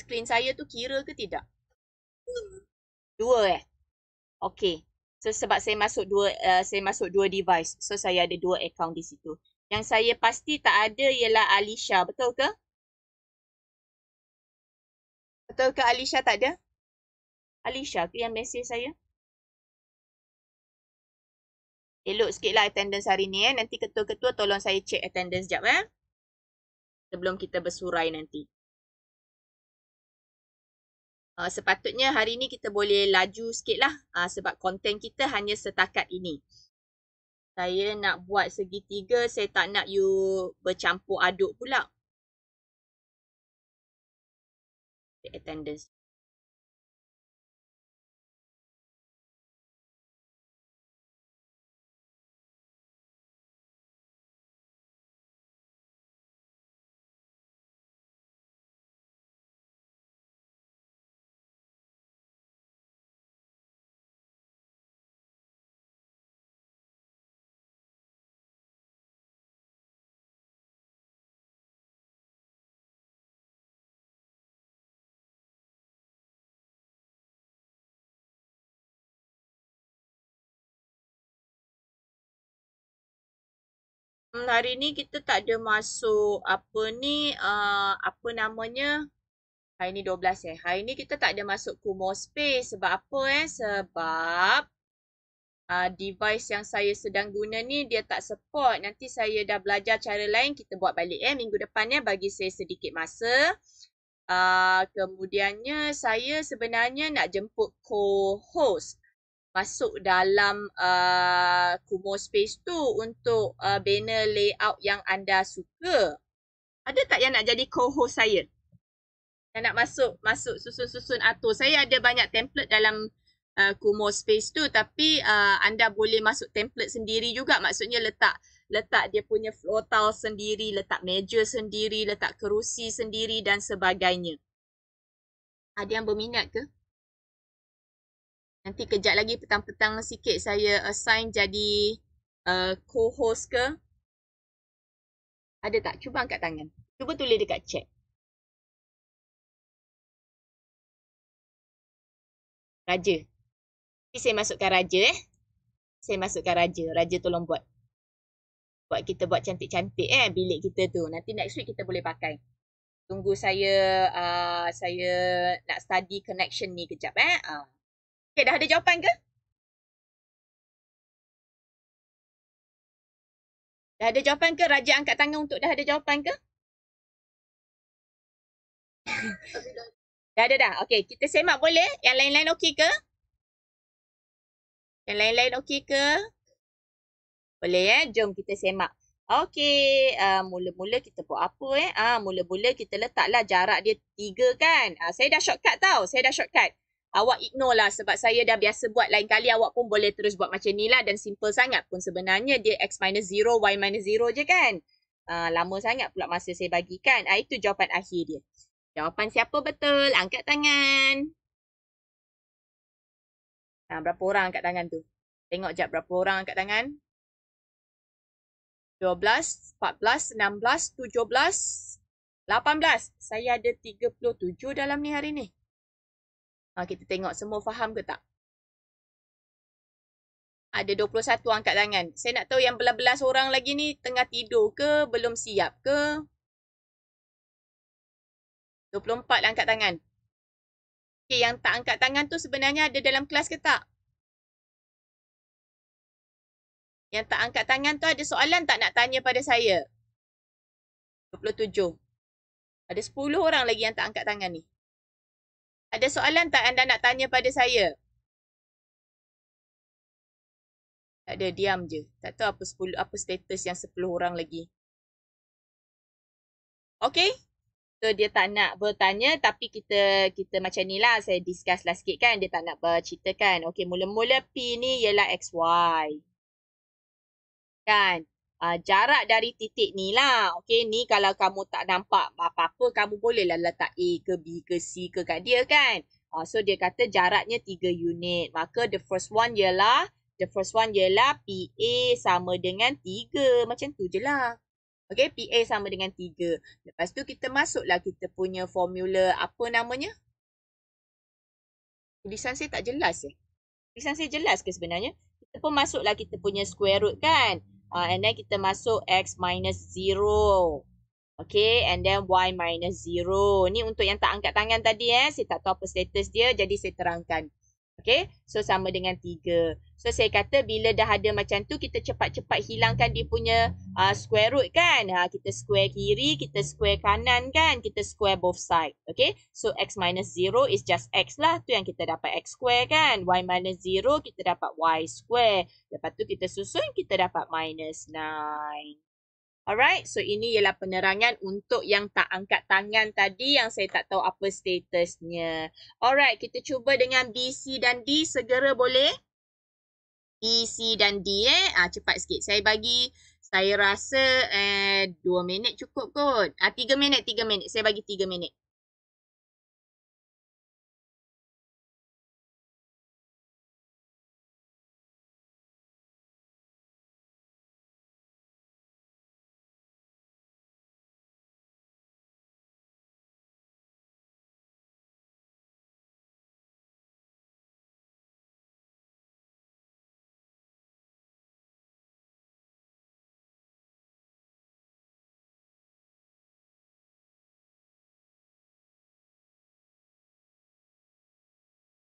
Screen saya tu kira ke tidak? Dua
eh. Okay. So, sebab saya masuk dua uh, saya masuk dua device. So, saya ada dua account di situ. Yang
saya pasti tak ada ialah Alisha. Betul ke? Betul ke Alisha tak ada? Alisha ke yang message saya? Elok sikit lah attendance hari ni
eh. Nanti ketua-ketua tolong saya check attendance jap eh. Sebelum kita bersurai nanti. Uh, sepatutnya hari ni kita boleh laju sikit lah. Uh, sebab konten kita hanya setakat ini. Saya nak buat
segitiga, saya tak nak you bercampur aduk pula. Attendance. hari ni kita tak ada masuk apa ni uh, apa
namanya hari ni 12 eh. Hari ni kita tak ada masuk Kumo Space sebab apa eh? Sebab uh, device yang saya sedang guna ni dia tak support. Nanti saya dah belajar cara lain kita buat balik eh minggu depannya eh bagi saya sedikit masa. Uh, kemudiannya saya sebenarnya nak jemput co-host masuk dalam uh, Kumo Space tu untuk uh, banner layout yang anda suka. Ada tak yang nak jadi co-host saya? Yang nak masuk masuk susun-susun atur. Saya ada banyak template dalam uh, Kumo Space tu tapi uh, anda boleh masuk template sendiri juga. Maksudnya letak letak dia punya floor tile sendiri, letak meja sendiri, letak kerusi sendiri dan sebagainya. Ada yang berminat ke? Nanti kejap lagi petang-petang sikit saya assign jadi uh, co-host
ke. Ada tak? Cuba angkat tangan. Cuba tulis dekat chat. Raja. Jadi saya masukkan raja eh. Saya masukkan raja. Raja tolong buat.
Buat kita buat cantik-cantik eh bilik kita tu. Nanti next week kita boleh pakai. Tunggu
saya uh, saya nak study connection ni kejap eh. Uh. Okay, dah ada jawapan ke? Dah ada jawapan ke? Raja angkat tangan untuk dah ada jawapan ke? dah ada dah. Okay, kita semak boleh? Yang lain-lain okey ke? Yang lain-lain okey ke? Boleh ya? Eh? Jom
kita semak. Okay, ah, mula-mula uh, kita buat apa eh? Ah, uh, mula-mula kita letaklah jarak dia tiga kan? uh, saya dah shortcut tau. Saya dah shortcut awak ignore lah sebab saya dah biasa buat lain kali awak pun boleh terus buat macam ni lah dan simple sangat pun sebenarnya dia x minus 0, y minus 0 je kan. Uh, lama sangat pula masa saya bagikan. Uh, itu jawapan akhir dia.
Jawapan siapa betul? Angkat tangan. Ha, berapa orang angkat tangan tu? Tengok jap berapa orang angkat tangan.
12, 14, 16, 17, 18. Saya ada 37 dalam ni hari ni. Ha, kita tengok semua faham ke tak?
Ada 21 angkat tangan. Saya nak tahu yang belas-belas orang lagi ni tengah tidur ke, belum siap ke? 24 angkat tangan. Okay, yang tak angkat tangan tu sebenarnya ada dalam kelas ke tak? Yang tak angkat tangan tu ada soalan tak nak tanya pada saya? 27. Ada 10 orang lagi yang tak angkat tangan ni. Ada soalan tak anda nak tanya pada saya? Tak ada, diam je. Tak tahu apa, 10, apa status yang 10 orang lagi. Okay. So dia
tak nak bertanya tapi kita kita macam ni lah. Saya discuss lah sikit kan. Dia tak nak bercerita kan. Okay, mula-mula P ni ialah XY. Kan? uh, jarak dari titik ni lah. Okay, ni kalau kamu tak nampak apa-apa, kamu bolehlah letak A ke B ke C ke kat dia kan. Uh, so, dia kata jaraknya 3 unit. Maka, the first one ialah, the first one ialah PA sama dengan 3. Macam tu je lah. Okay, PA sama dengan 3. Lepas tu, kita masuklah kita punya formula apa namanya? Tulisan saya tak jelas ya? Tulisan saya jelas ke sebenarnya? Kita pun masuklah kita punya square root kan uh, and then kita masuk x minus 0. Okay, and then y minus 0. Ni untuk yang tak angkat tangan tadi eh. Saya tak tahu apa status dia, jadi saya terangkan. Okay, so sama dengan tiga. So saya kata bila dah ada macam tu, kita cepat-cepat hilangkan dia punya uh, square root kan. Ha, kita square kiri, kita square kanan kan, kita square both side. Okay, so x minus 0 is just x lah. Tu yang kita dapat x square kan. Y minus 0 kita dapat y square. Lepas tu kita susun, kita dapat minus 9. Alright, so ini ialah penerangan untuk yang tak angkat tangan tadi yang saya tak tahu apa statusnya. Alright, kita cuba dengan BC dan D segera boleh. BC dan D eh. Ah cepat sikit. Saya bagi
saya rasa eh dua minit cukup kot. Ah tiga minit, tiga minit. Saya bagi tiga minit.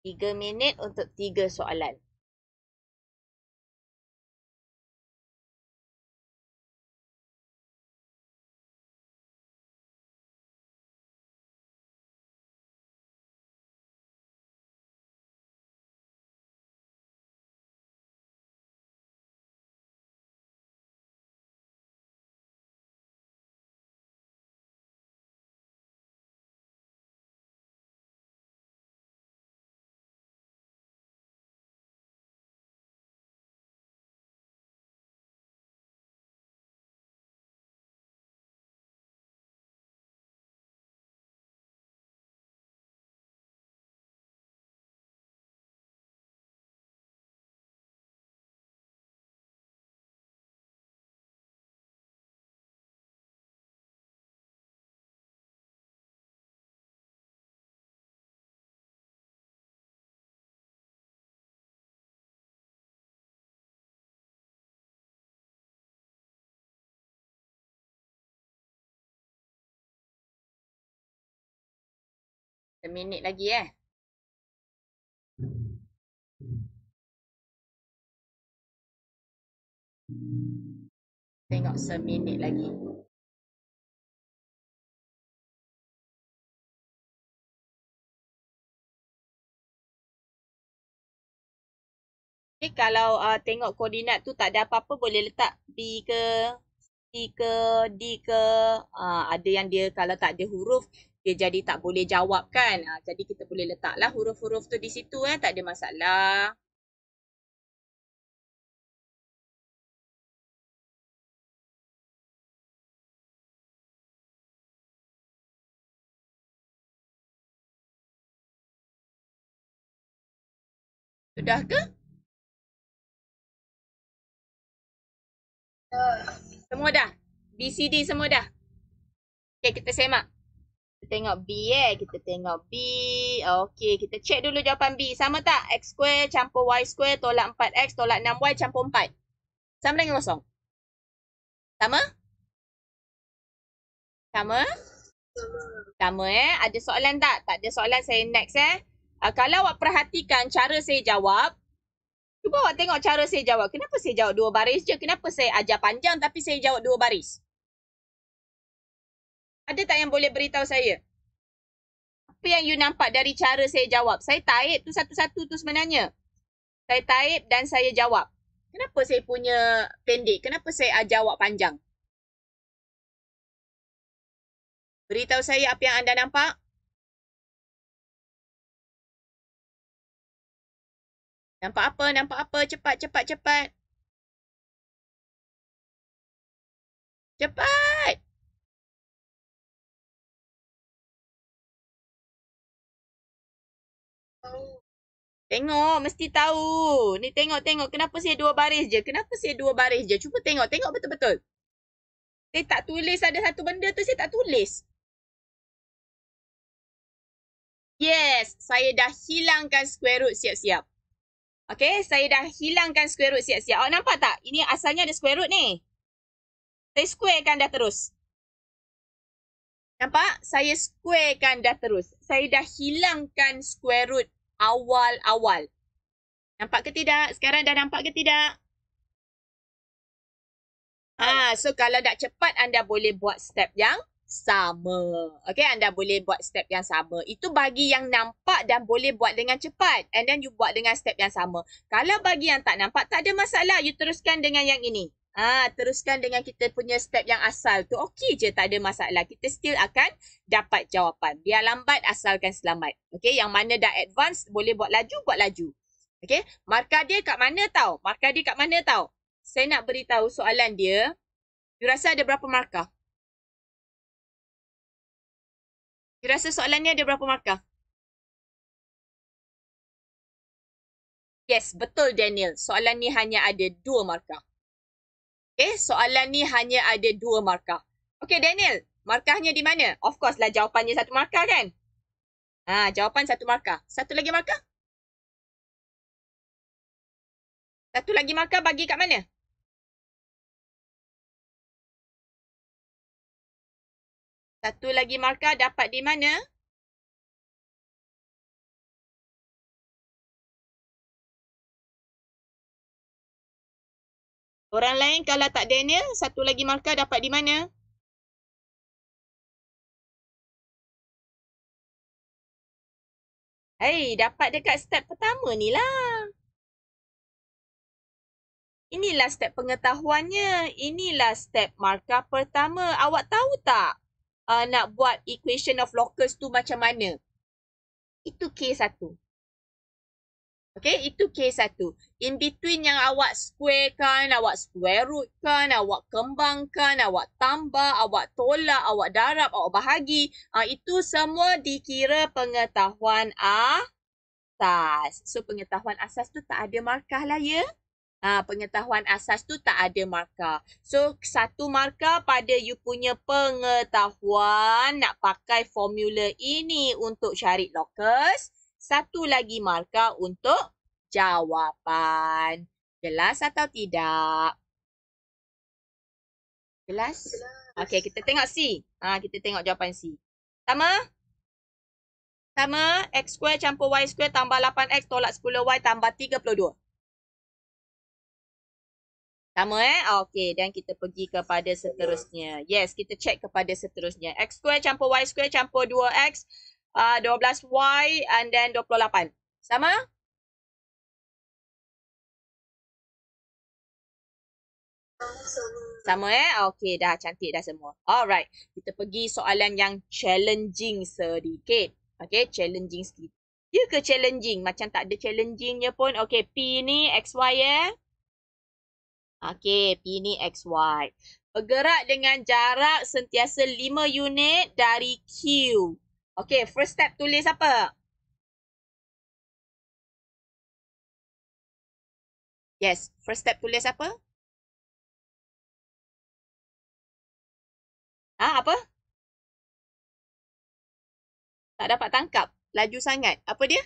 3 minit untuk 3 soalan. Seminit lagi eh. Tengok seminit lagi. Okay, kalau uh, tengok koordinat tu tak ada apa-apa boleh letak B ke
C ke D ke uh, ada yang dia kalau tak ada huruf dia
jadi tak boleh jawab kan. Ha, jadi kita boleh letaklah huruf-huruf tu di situ eh. Tak ada masalah. Sudah ke? Eh, semua dah? BCD semua dah? Okay, kita semak. Kita tengok
B eh. Kita tengok B. Okey, kita check dulu jawapan B. Sama tak? X square campur Y square tolak 4X tolak 6Y campur 4. Sama dengan kosong? Sama? Sama? Sama eh. Ada soalan tak? Tak ada soalan saya next eh. Uh, kalau awak perhatikan cara saya jawab. Cuba awak tengok cara saya jawab. Kenapa saya jawab dua baris je? Kenapa saya ajar panjang tapi saya jawab dua baris? Ada tak yang boleh beritahu saya? Apa yang you nampak dari cara saya jawab? Saya taip tu satu-satu tu sebenarnya. Saya taip dan saya jawab. Kenapa saya punya pendek? Kenapa saya ah, jawab
panjang? Beritahu saya apa yang anda nampak. Nampak apa? Nampak apa? Cepat, cepat, cepat. Cepat! Tengok, mesti tahu. Ni tengok, tengok. Kenapa saya dua baris je? Kenapa saya dua baris je? Cuba tengok, tengok betul-betul. Saya tak tulis ada satu benda tu, saya tak tulis. Yes, saya dah hilangkan square root siap-siap.
Okay, saya dah hilangkan square root siap-siap. Oh, nampak tak? Ini asalnya ada square root ni. Saya square kan dah terus. Nampak? Saya squarekan dah terus. Saya dah hilangkan square root awal-awal. Nampak ke tidak? Sekarang dah nampak ke tidak? Ah, ha, so kalau dah cepat anda boleh buat step yang sama. Okay, anda boleh buat step yang sama. Itu bagi yang nampak dan boleh buat dengan cepat. And then you buat dengan step yang sama. Kalau bagi yang tak nampak, tak ada masalah. You teruskan dengan yang ini. Ah, teruskan dengan kita punya step yang asal tu. Okey je, tak ada masalah. Kita still akan dapat jawapan. Biar lambat, asalkan selamat. Okey, yang mana dah advance, boleh buat laju, buat laju. Okey, markah dia kat mana tahu? Markah dia kat mana tahu? Saya nak beritahu soalan dia.
You rasa ada berapa markah? You rasa soalan ni ada berapa markah? Yes, betul Daniel. Soalan ni hanya ada dua markah. Okay, soalan
ni hanya ada dua markah. Okay, Daniel, markahnya di mana? Of course lah jawapannya satu markah
kan? Ha, jawapan satu markah. Satu lagi markah? Satu lagi markah bagi kat mana? Satu lagi markah dapat di mana? Orang lain kalau tak Daniel, satu lagi markah dapat di mana? Hei, dapat dekat step pertama ni lah. Inilah step pengetahuannya. Inilah
step markah pertama. Awak tahu tak uh, nak buat equation of locus tu macam mana? Itu k satu. Okay, itu K1. In between yang awak square kan, awak square root kan, awak kembangkan, awak tambah, awak tolak, awak darab, awak bahagi. Uh, itu semua dikira pengetahuan asas. So, pengetahuan asas tu tak ada markah lah ya. Uh, pengetahuan asas tu tak ada markah. So, satu markah pada you punya pengetahuan nak pakai formula ini untuk cari lokus satu lagi markah untuk jawapan. Jelas atau tidak? Jelas? Jelas. Okey, kita tengok C. Ha, kita tengok jawapan C. Sama? Sama, X square campur Y square tambah 8X tolak 10Y tambah 32.
Sama eh? Okey, dan kita pergi
kepada seterusnya. Yes, kita check kepada seterusnya. X square campur Y square campur 2X
uh, ah, 12Y and then 28. Sama? Sama
eh? Okay, dah cantik dah semua. Alright, kita pergi soalan yang challenging sedikit. Okay, challenging sedikit. Ya ke challenging? Macam tak ada challengingnya pun. Okay, P ni XY eh? Okay, P ni XY. Bergerak dengan jarak sentiasa 5 unit dari Q.
Okay, first step tulis apa? Yes, first step tulis apa? Ah, ha, apa? Tak dapat tangkap, laju sangat. Apa dia?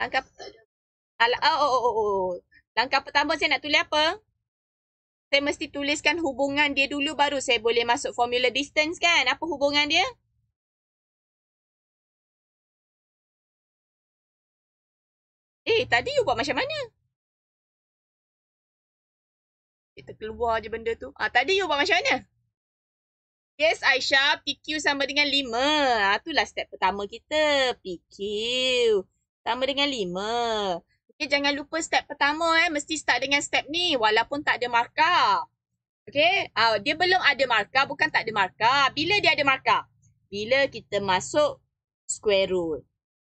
Tangkap. Oh, oh, oh, oh. Langkah pertama saya nak tulis apa? saya mesti tuliskan hubungan dia dulu baru saya boleh masuk formula distance kan. Apa hubungan dia? Eh, tadi you buat macam mana? Kita keluar je benda tu. Ah, tadi you buat macam mana? Yes, Aisyah.
PQ sama dengan 5. Ah, itulah step pertama kita. PQ sama dengan 5. Okay, jangan lupa step pertama eh. Mesti start dengan step ni walaupun tak ada markah. Okay, uh, ah, dia belum ada markah bukan tak ada markah. Bila dia ada markah? Bila kita masuk square root.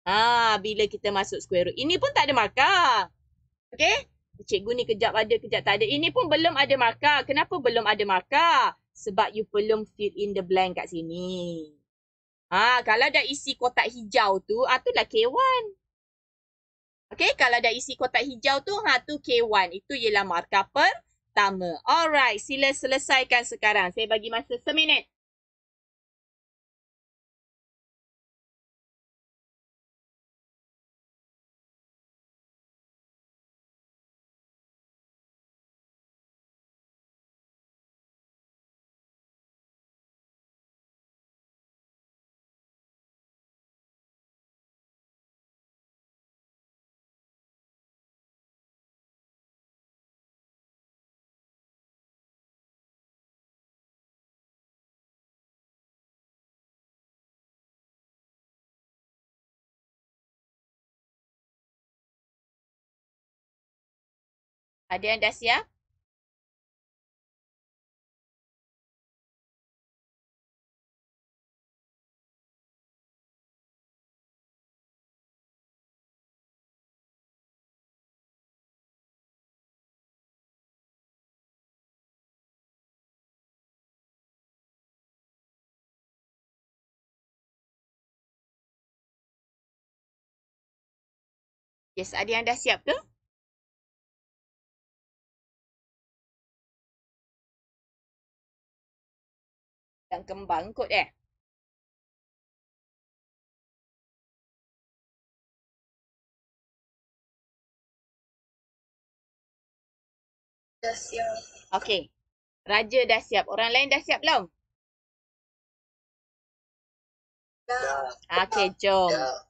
Ha, bila kita masuk square root. Ini pun tak ada markah. Okay, cikgu ni kejap ada, kejap tak ada. Ini pun belum ada markah. Kenapa belum ada markah? Sebab you belum fill in the blank kat sini. Ha, kalau dah isi kotak hijau tu, ah, itulah K1. Okay, kalau dah isi kotak hijau tu, ha tu K1. Itu ialah markah pertama.
Alright, sila selesaikan sekarang. Saya bagi masa seminit. Ada yang dah siap? Yes, ada yang dah siap ke? dalam kembang kot eh. Dah siap. Okay. Raja dah siap. Orang lain dah siap belum? Dah. Okay, jom. Dah.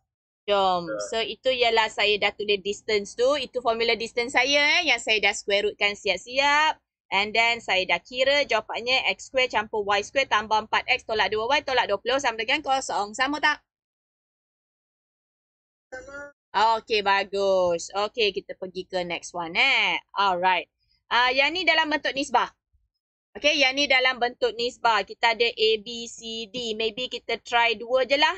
Jom. So itu
ialah saya dah tulis distance tu. Itu formula distance saya eh, yang saya dah square rootkan siap-siap. And then saya dah kira jawapannya x square campur y square tambah 4x tolak 2y tolak 20 sama dengan kosong. Sama tak? Sama. Okay, bagus. Okay, kita pergi ke next one eh. Alright. Ah, uh, yang ni dalam bentuk nisbah. Okay, yang ni dalam bentuk nisbah. Kita ada A, B, C, D. Maybe kita try dua je lah.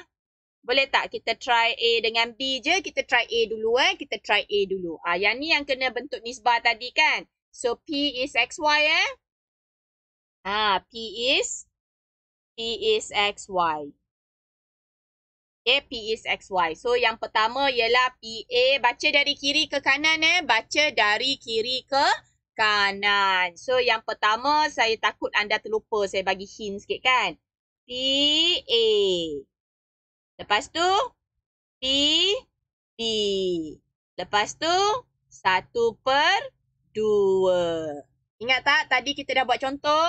Boleh tak kita try A dengan B je? Kita try A dulu eh. Kita try A dulu. Ah, uh, yang ni yang kena bentuk nisbah tadi kan? So P is X Y eh? Ah, P is P is X Y. Okay, P is X Y. So yang pertama ialah P PA baca dari kiri ke kanan eh? Baca dari kiri ke kanan. So yang pertama saya takut anda terlupa saya bagi hint sikit kan. P PA. Lepas tu P PB. Lepas tu satu per dua. Ingat tak tadi kita dah buat contoh?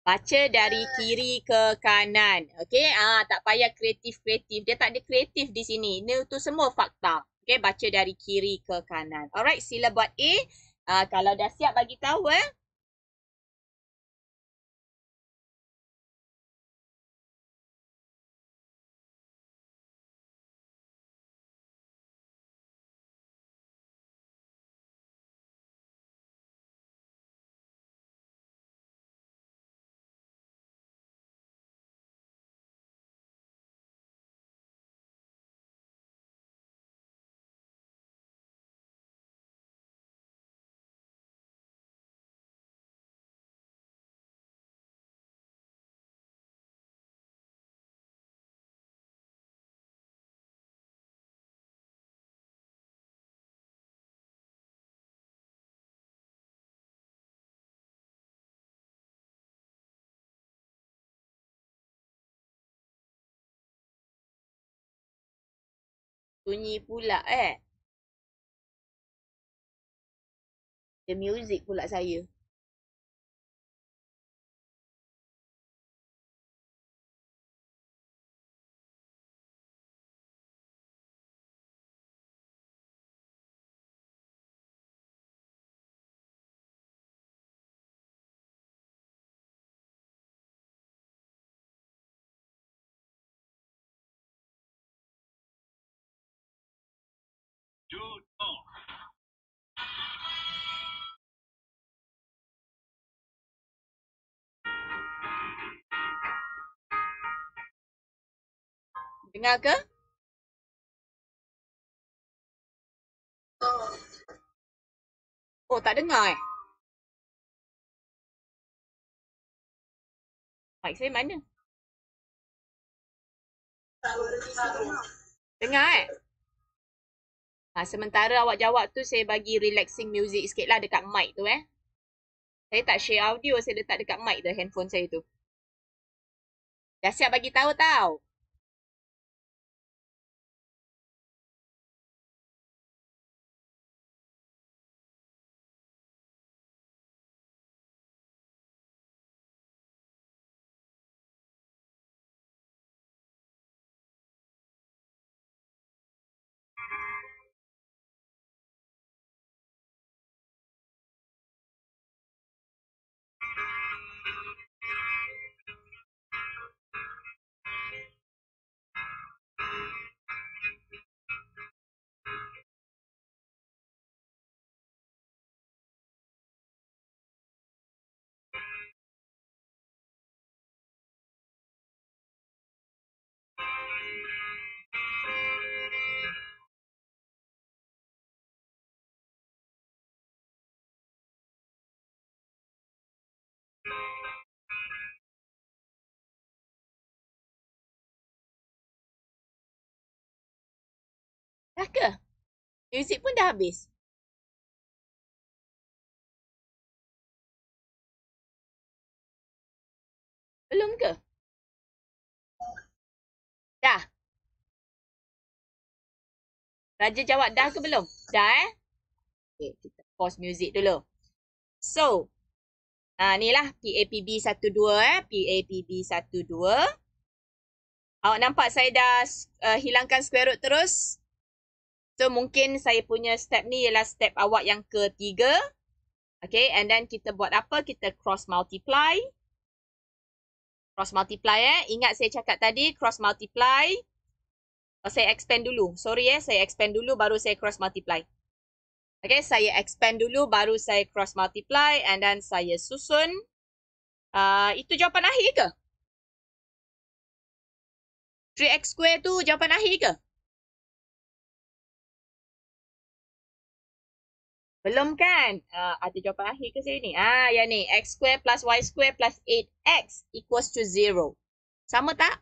Baca dari kiri ke kanan. Okay. Ah, tak payah kreatif-kreatif. Dia tak ada kreatif di sini. Ini tu semua fakta. Okay. Baca dari kiri ke kanan. Alright. Sila buat A. Ah, kalau
dah siap bagi tahu eh. Bunyi pula eh. The music pula saya. Dengar ke? Oh, tak dengar eh? Mic saya mana? Dengar eh?
Ha, sementara awak jawab tu, saya bagi relaxing music sikit lah dekat mic
tu eh. Saya tak share audio, saya letak dekat mic tu handphone saya tu. Dah siap bagi tahu tau? tau. Dah ke? Music pun dah habis. Belum ke? Dah. Raja jawab dah ke belum? Dah eh? Okay, kita pause music dulu.
So, ha, uh, ni lah PAPB 12 eh. PAPB 12. Awak nampak saya dah uh, hilangkan square root terus? So, mungkin saya punya step ni ialah step awak yang ketiga. Okay, and then kita buat apa? Kita cross multiply cross multiply eh. Ingat saya cakap tadi cross multiply. Uh, saya expand dulu. Sorry eh. Saya expand dulu baru saya cross multiply. Okay. Saya expand dulu baru saya cross
multiply. And then saya susun. Uh, itu jawapan akhir ke? 3x square tu jawapan akhir ke? Belum kan? Uh, ada jawapan akhir ke sini? Ah, ya ni. X square plus Y square plus 8X equals to 0. Sama tak?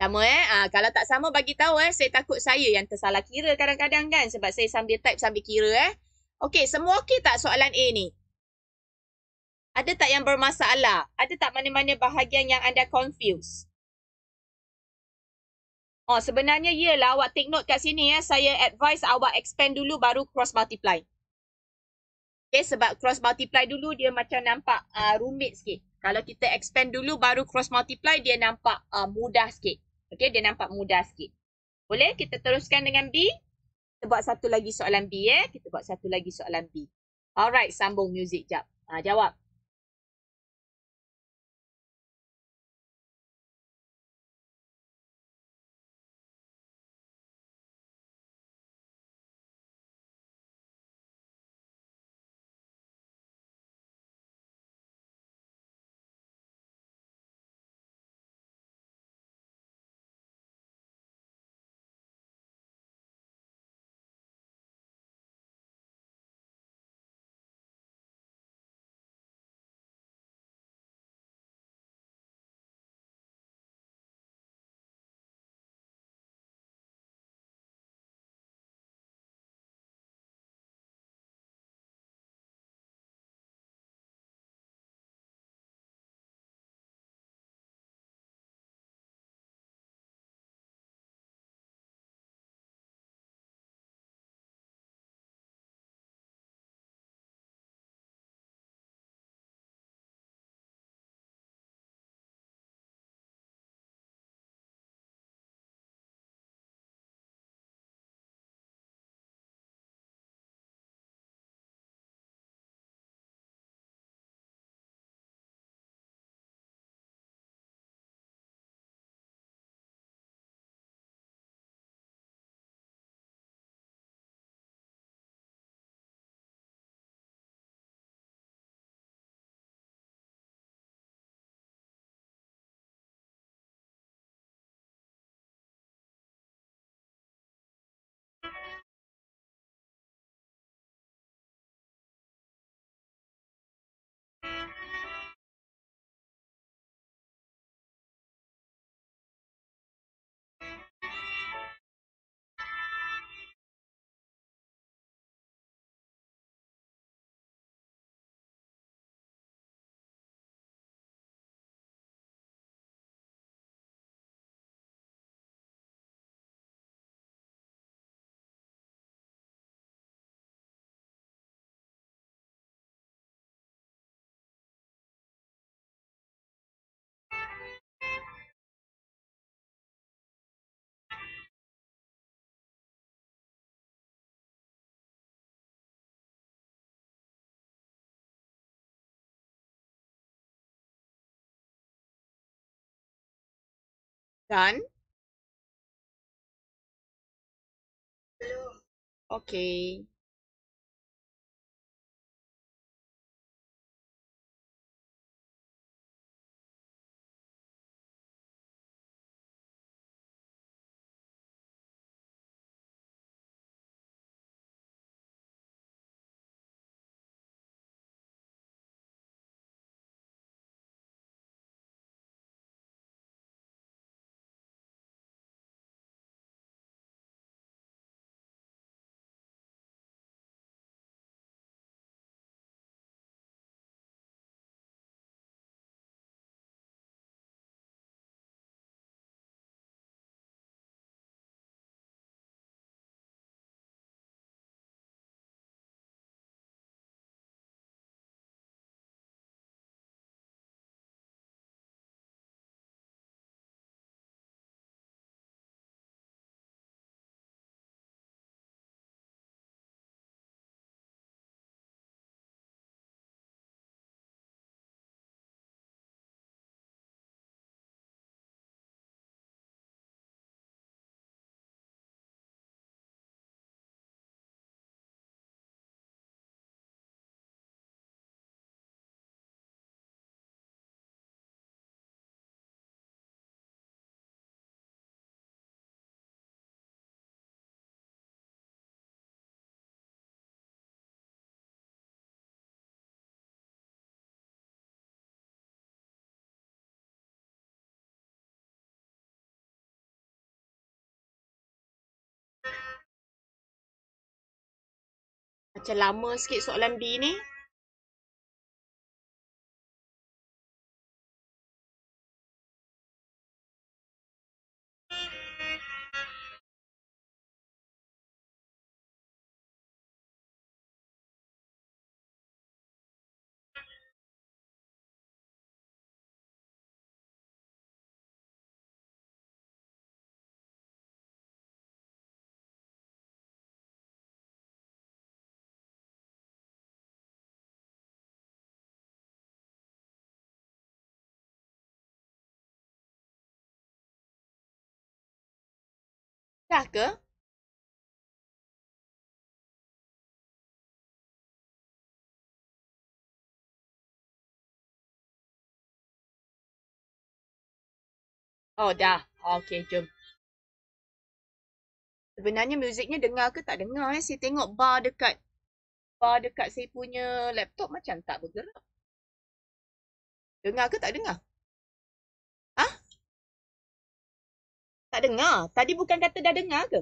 Sama
eh? Ah, kalau tak sama bagi tahu eh. Saya takut saya yang tersalah kira kadang-kadang kan. Sebab saya sambil type sambil kira eh. Okey, semua okey tak soalan A ni? Ada tak yang bermasalah? Ada tak mana-mana bahagian yang anda confuse? Oh, sebenarnya lah. awak take note kat sini ya. Saya advise awak expand dulu baru cross multiply. Okay, sebab cross multiply dulu dia macam nampak uh, rumit sikit. Kalau kita expand dulu baru cross multiply dia nampak uh, mudah sikit. Okay, dia nampak mudah sikit. Boleh kita teruskan dengan B. Kita buat satu lagi soalan B
ya. Kita buat satu lagi soalan B. Alright, sambung music jap. Uh, jawab. Done. Hello. Okay. macam lama sikit soalan B ni Dacă Oh dah. Okay, jom. Sebenarnya muziknya dengar ke tak dengar eh? Saya tengok bar dekat bar dekat saya punya laptop macam tak bergerak. Dengar ke tak dengar? Tak dengar. Tadi bukan kata dah dengar ke?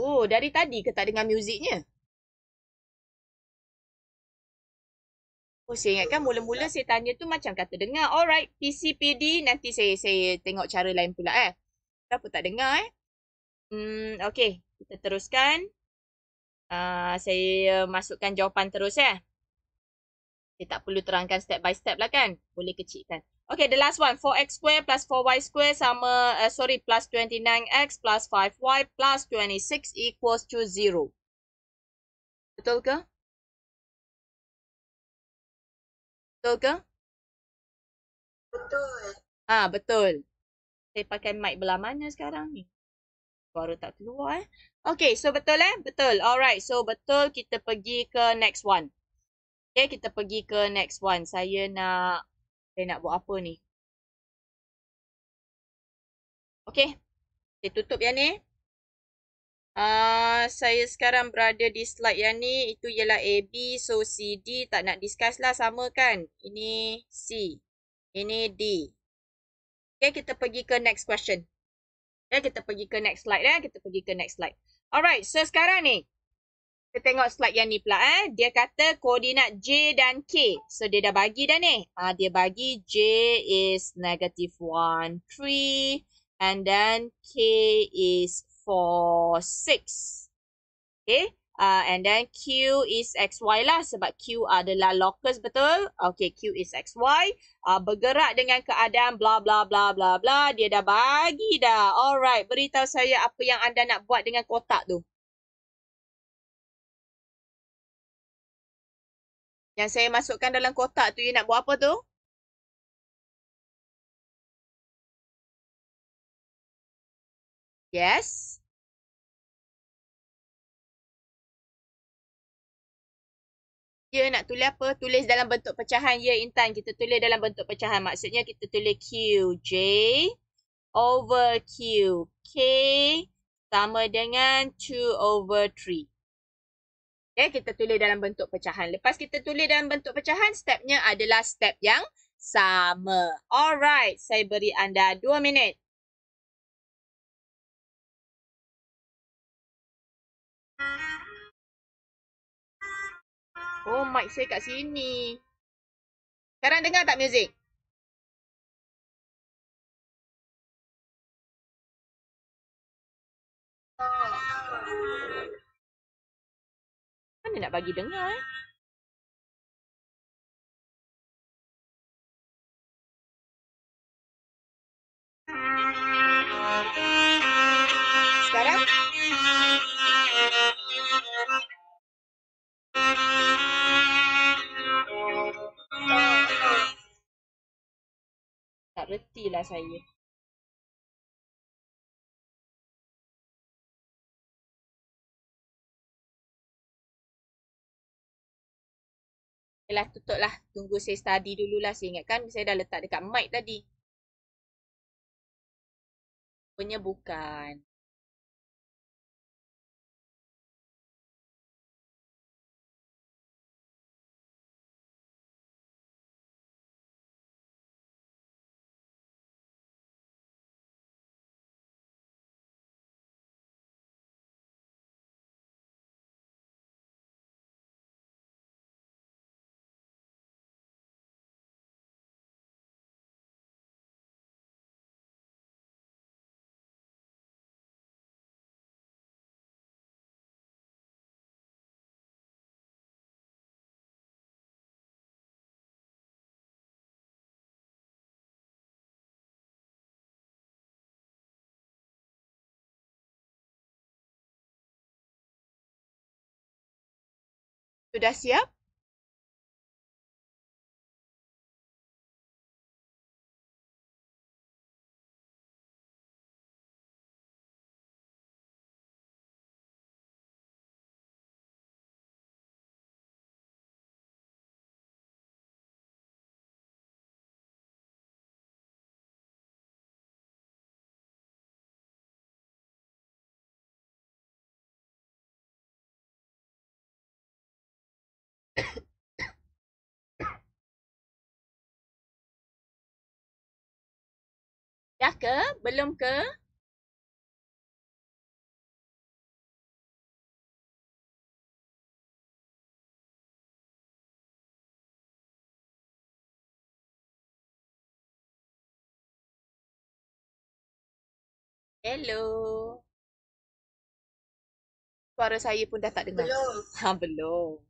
Oh, dari tadi ke tak dengar muziknya? Oh, saya ingatkan mula-mula saya tanya tu macam kata dengar. Alright,
PCPD nanti saya saya tengok cara lain pula eh. Kenapa tak dengar eh? Hmm, okay. Kita teruskan. Uh, saya masukkan jawapan terus eh. Saya tak perlu terangkan step by step lah kan. Boleh kecilkan. Okay, the last one. 4x square plus 4y square sama, uh, sorry, plus 29x plus 5y
plus 26 equals to 0. Betul ke? Betul ke? Betul. Ah, betul. Saya pakai mic belah mana sekarang ni? Baru tak
keluar eh. Okay, so betul eh? Betul. Alright, so betul kita pergi ke next one.
Okay, kita pergi ke next one. Saya nak saya nak buat apa ni. Okay. Saya tutup yang ni. Uh, saya sekarang berada di slide yang ni. Itu ialah A, B,
So C, D. tak nak discuss lah sama kan. Ini C. Ini D. Okay kita pergi ke next question. Okay kita pergi ke next slide. Eh? Kita pergi ke next slide. Alright so sekarang ni kita tengok slide yang ni pula eh. Dia kata koordinat J dan K. So dia dah bagi dah ni. Ha, dia bagi J is negative 1, 3. And then K is 4, 6. Okay. Uh, and then Q is XY lah sebab Q adalah locus betul. Okay, Q is XY. Uh, ah, bergerak dengan keadaan
bla bla bla bla bla. Dia dah bagi dah. Alright, beritahu saya apa yang anda nak buat dengan kotak tu. Yang saya masukkan dalam kotak tu, you nak buat apa tu? Yes. Dia nak tulis apa? Tulis dalam bentuk pecahan. Ya, Intan. Kita tulis dalam bentuk pecahan. Maksudnya kita tulis
Q, J over Q. K sama dengan 2 over 3. Okay, ya, kita tulis dalam bentuk pecahan. Lepas kita tulis dalam bentuk pecahan, stepnya adalah step yang sama. Alright,
saya beri anda 2 minit. Oh, mic saya kat sini. Sekarang dengar tak muzik? Oh, mana nak bagi dengar eh? Sekarang? Tak reti lah saya. Yelah tutup lah. Tunggu saya study dululah. Saya kan? saya dah letak dekat mic tadi. Punya bukan. sudah siap? Dah ke? Belum ke? Hello. Suara saya pun dah tak dengar. Belum. Ha, belum.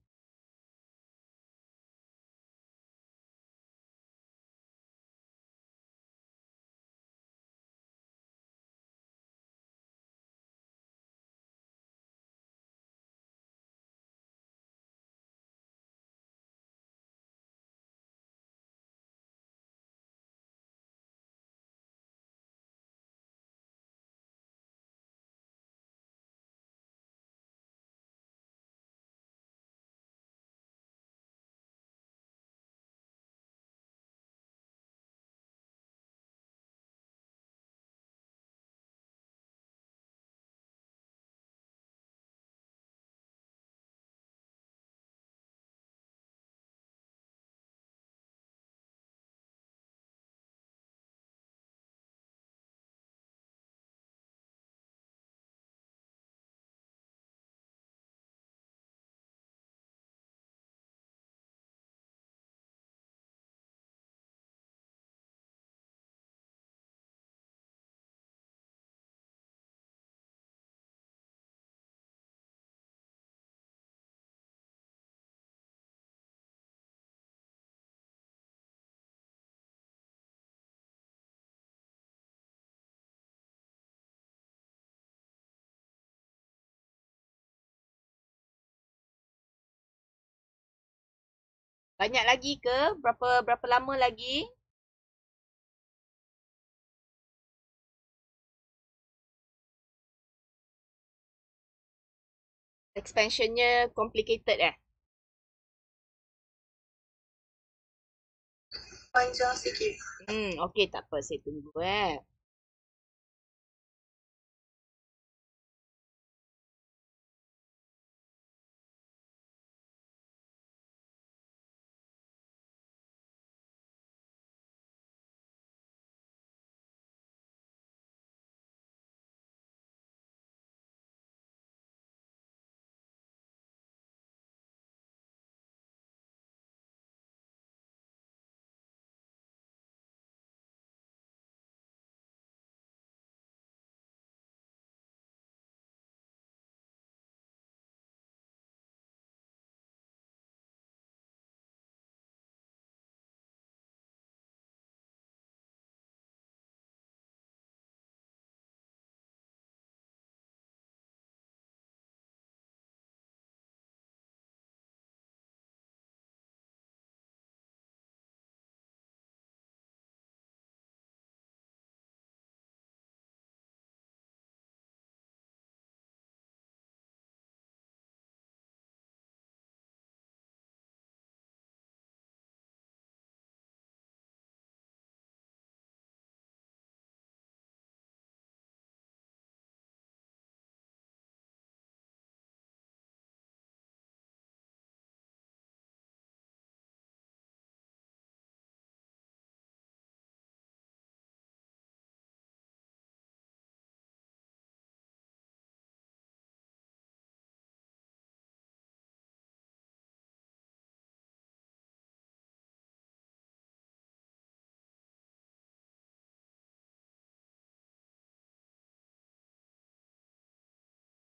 Banyak lagi ke? Berapa berapa lama lagi? Expansionnya complicated eh? Panjang sikit. Hmm, okay tak apa saya tunggu eh.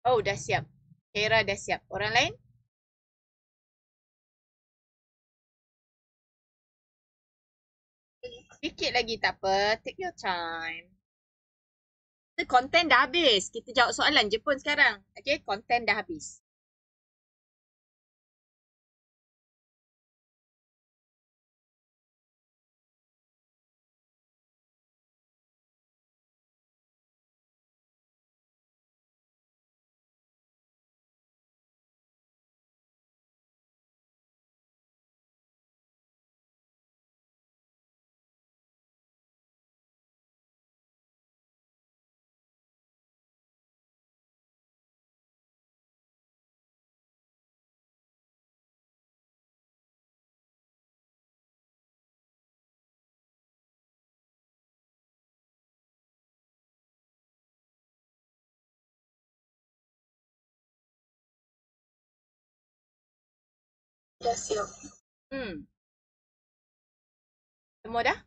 Oh, dah siap. Hera dah siap. Orang lain? Sikit lagi tak apa. Take your time. Kita content dah habis. Kita jawab soalan je pun sekarang. Okay, konten dah habis. Dah siap. Hmm. Semua dah?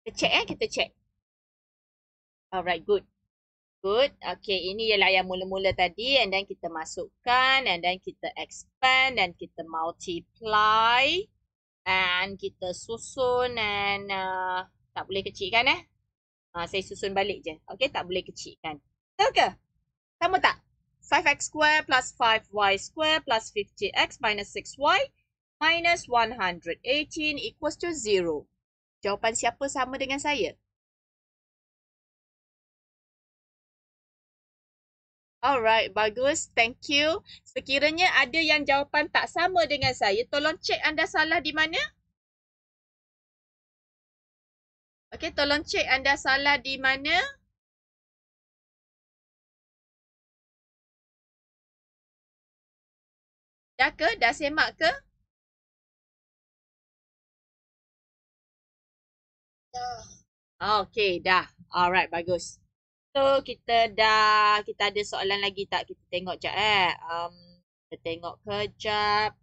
Kita check eh, kita check. Alright, good. Good. Okay,
ini ialah yang mula-mula tadi and then kita masukkan and then kita expand and kita multiply and kita susun and uh, tak boleh kecilkan eh. Uh, saya susun balik je. Okay, tak boleh kecilkan. Betul ke? Sama tak? 5x square plus 5y square plus 50x minus
6y minus 118 equals to 0. Jawapan siapa sama dengan saya? Alright, bagus. Thank you. Sekiranya ada yang jawapan tak sama dengan saya, tolong cek anda salah di mana? Okay, tolong cek anda salah di mana? Dah ke? Dah semak ke? Dah. Okay, dah. Alright, bagus. So, kita dah,
kita ada soalan lagi tak? Kita tengok je eh. Um, kita tengok kejap.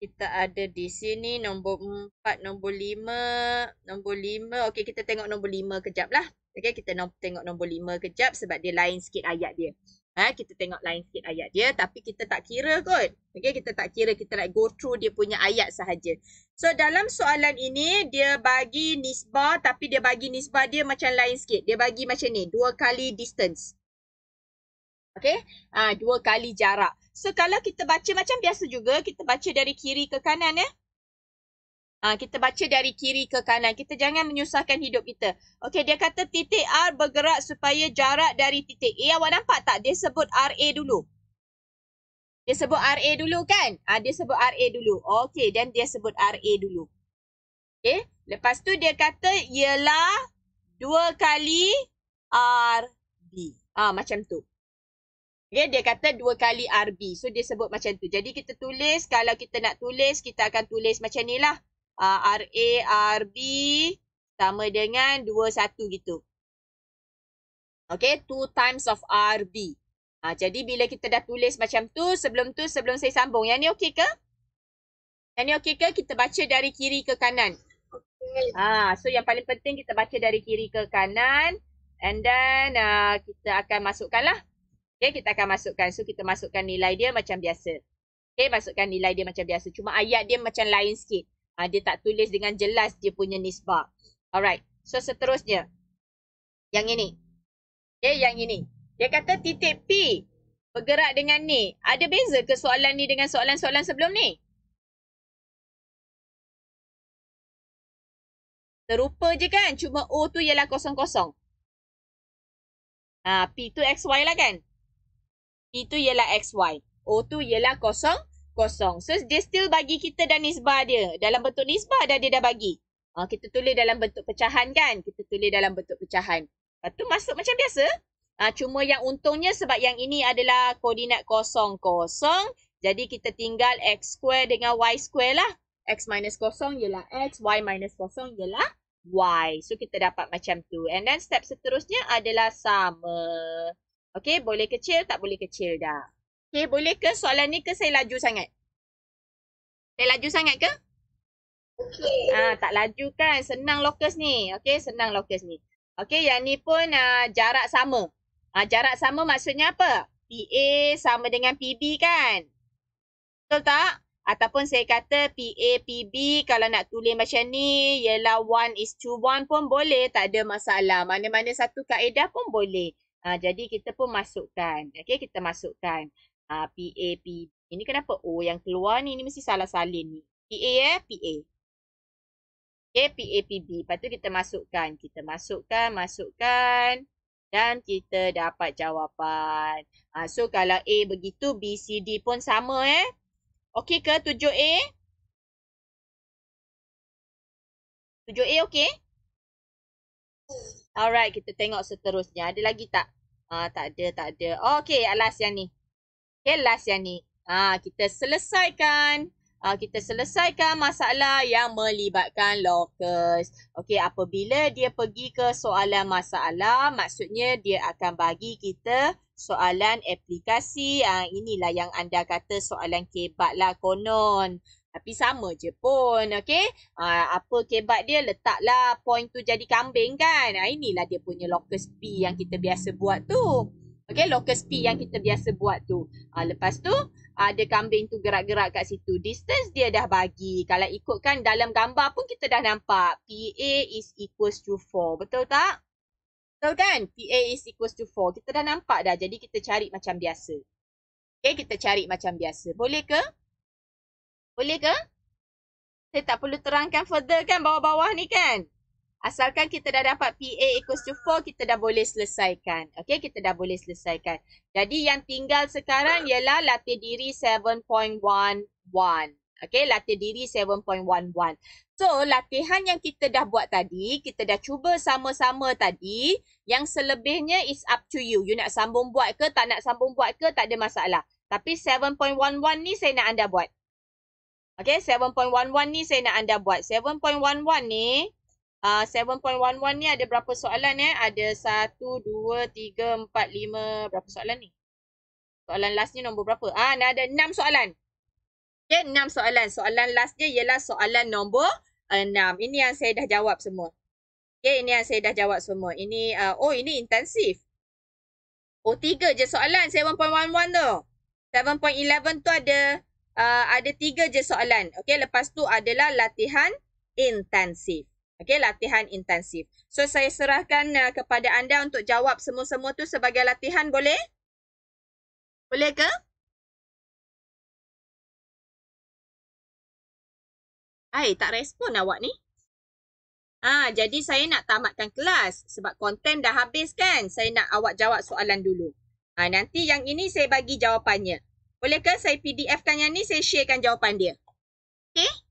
Kita ada di sini nombor empat, nombor lima, nombor lima. Okay, kita tengok nombor lima kejap lah. Okay, kita tengok nombor lima kejap sebab dia lain sikit ayat dia. Eh, kita tengok lain sikit ayat dia tapi kita tak kira kot. Okay, kita tak kira kita nak go through dia punya ayat sahaja. So dalam soalan ini dia bagi nisbah tapi dia bagi nisbah dia macam lain sikit. Dia bagi macam ni dua kali distance. Okay, ha, dua kali jarak. So kalau kita baca macam biasa juga kita baca dari kiri ke kanan eh. Ha, kita baca dari kiri ke kanan. Kita jangan menyusahkan hidup kita. Okey, dia kata titik R bergerak supaya jarak dari titik A. Awak nampak tak? Dia sebut RA dulu. Dia sebut RA dulu kan? Ha, dia sebut RA dulu. Okey, dan dia sebut RA dulu. Okey, lepas tu dia kata ialah dua kali RB. Ha, macam tu. Okay, dia kata dua kali RB. So, dia sebut macam tu. Jadi, kita tulis. Kalau kita nak tulis, kita akan tulis macam ni lah uh, ah, RA, RB sama dengan 2, 1 gitu. Okay, 2 times of RB. Uh, ah, jadi bila kita dah tulis macam tu, sebelum tu, sebelum saya sambung. Yang ni okey ke? Yang ni okey ke? Kita baca dari kiri ke kanan. Okay. Uh, so yang paling penting kita baca dari kiri ke kanan. And then uh, kita akan masukkan lah. Okay, kita akan masukkan. So kita masukkan nilai dia macam biasa. Okay, masukkan nilai dia macam biasa. Cuma ayat dia macam lain sikit. Ha, dia tak tulis dengan jelas dia punya nisbah. Alright. So seterusnya. Yang ini. Okay, eh, yang ini. Dia kata
titik P bergerak dengan ni. Ada beza ke soalan ni dengan soalan-soalan sebelum ni? Serupa je kan? Cuma O tu ialah kosong-kosong. Ha, P tu XY lah kan?
P tu ialah XY. O tu ialah kosong kosong. So dia still bagi kita dan nisbah dia. Dalam bentuk nisbah dah dia dah bagi. Ha, kita tulis dalam bentuk pecahan kan? Kita tulis dalam bentuk pecahan. Lepas tu masuk macam biasa. Ha, cuma yang untungnya sebab yang ini adalah koordinat kosong-kosong. Jadi kita tinggal x square dengan y square lah. x minus kosong ialah x, y minus kosong ialah y. So kita dapat macam tu. And then step seterusnya adalah sama. Okay boleh kecil tak boleh kecil dah. Okay, boleh ke soalan ni ke saya laju sangat? Saya laju sangat ke? Okay. Ah, tak laju kan? Senang lokus ni. Okay, senang lokus ni. Okay, yang ni pun ah, jarak sama. Ah, jarak sama maksudnya apa? PA sama dengan PB kan? Betul tak? Ataupun saya kata PA, PB kalau nak tulis macam ni ialah 1 is to 1 pun boleh. Tak ada masalah. Mana-mana satu kaedah pun boleh. Ha, jadi kita pun masukkan. Okey, kita masukkan. Ah, P A P B Ini kenapa O oh, yang keluar ni, ni mesti salah salin ni. P A ya P A Okay, P PA, PB. Lepas tu kita masukkan. Kita masukkan, masukkan. Dan kita dapat jawapan.
Uh, so kalau A begitu, B, C, D pun sama eh. Okey ke 7A? 7A okey? Alright, kita tengok seterusnya. Ada lagi tak? Ah, tak ada, tak ada.
Okey, alas yang ni. Okay, last yang ni. Ha, kita selesaikan. Ha, kita selesaikan masalah yang melibatkan locus. Okay, apabila dia pergi ke soalan masalah, maksudnya dia akan bagi kita soalan aplikasi. Ha, inilah yang anda kata soalan kebat lah konon. Tapi sama je pun, okay? Ha, apa kebat dia, letaklah point tu jadi kambing kan? Ha, inilah dia punya locus P yang kita biasa buat tu. Okay, locus P yang kita biasa buat tu. Uh, lepas tu, ada ah, kambing tu gerak-gerak kat situ. Distance dia dah bagi. Kalau ikutkan dalam gambar pun kita dah nampak. PA is equals to 4. Betul tak? Betul kan? PA is equals to 4. Kita dah nampak dah. Jadi kita cari macam biasa. Okay, kita cari macam biasa. Boleh ke? Boleh ke? Saya tak perlu terangkan further kan bawah-bawah ni kan? Asalkan kita dah dapat PA equals to 4, kita dah boleh selesaikan. Okay, kita dah boleh selesaikan. Jadi yang tinggal sekarang ialah latih diri 7.11. Okay, latih diri 7.11. So, latihan yang kita dah buat tadi, kita dah cuba sama-sama tadi. Yang selebihnya is up to you. You nak sambung buat ke, tak nak sambung buat ke, tak ada masalah. Tapi 7.11 ni saya nak anda buat. Okay, 7.11 ni saya nak anda buat. 7.11 ni uh, ah, 7.11 ni ada berapa soalan eh? Ada 1, 2, 3, 4, 5, berapa soalan ni? Soalan last ni nombor berapa? Ah, ni ada 6 soalan. Okay, 6 soalan. Soalan last dia ialah soalan nombor 6. Ini yang saya dah jawab semua. Okay, ini yang saya dah jawab semua. Ini, uh, oh ini intensif. Oh, 3 je soalan 7.11 tu. 7.11 tu ada uh, ada 3 je soalan. Okay, lepas tu adalah latihan intensif. Okey, latihan intensif.
So saya serahkan uh, kepada anda untuk jawab semua-semua tu sebagai latihan boleh? Boleh ke? Hai, tak respon awak ni. Ah, ha, jadi saya
nak tamatkan kelas sebab konten dah habis kan. Saya nak awak jawab soalan dulu. ha,
nanti yang ini saya bagi jawapannya. Boleh ke saya PDFkan yang ni, saya sharekan jawapan dia. Okey?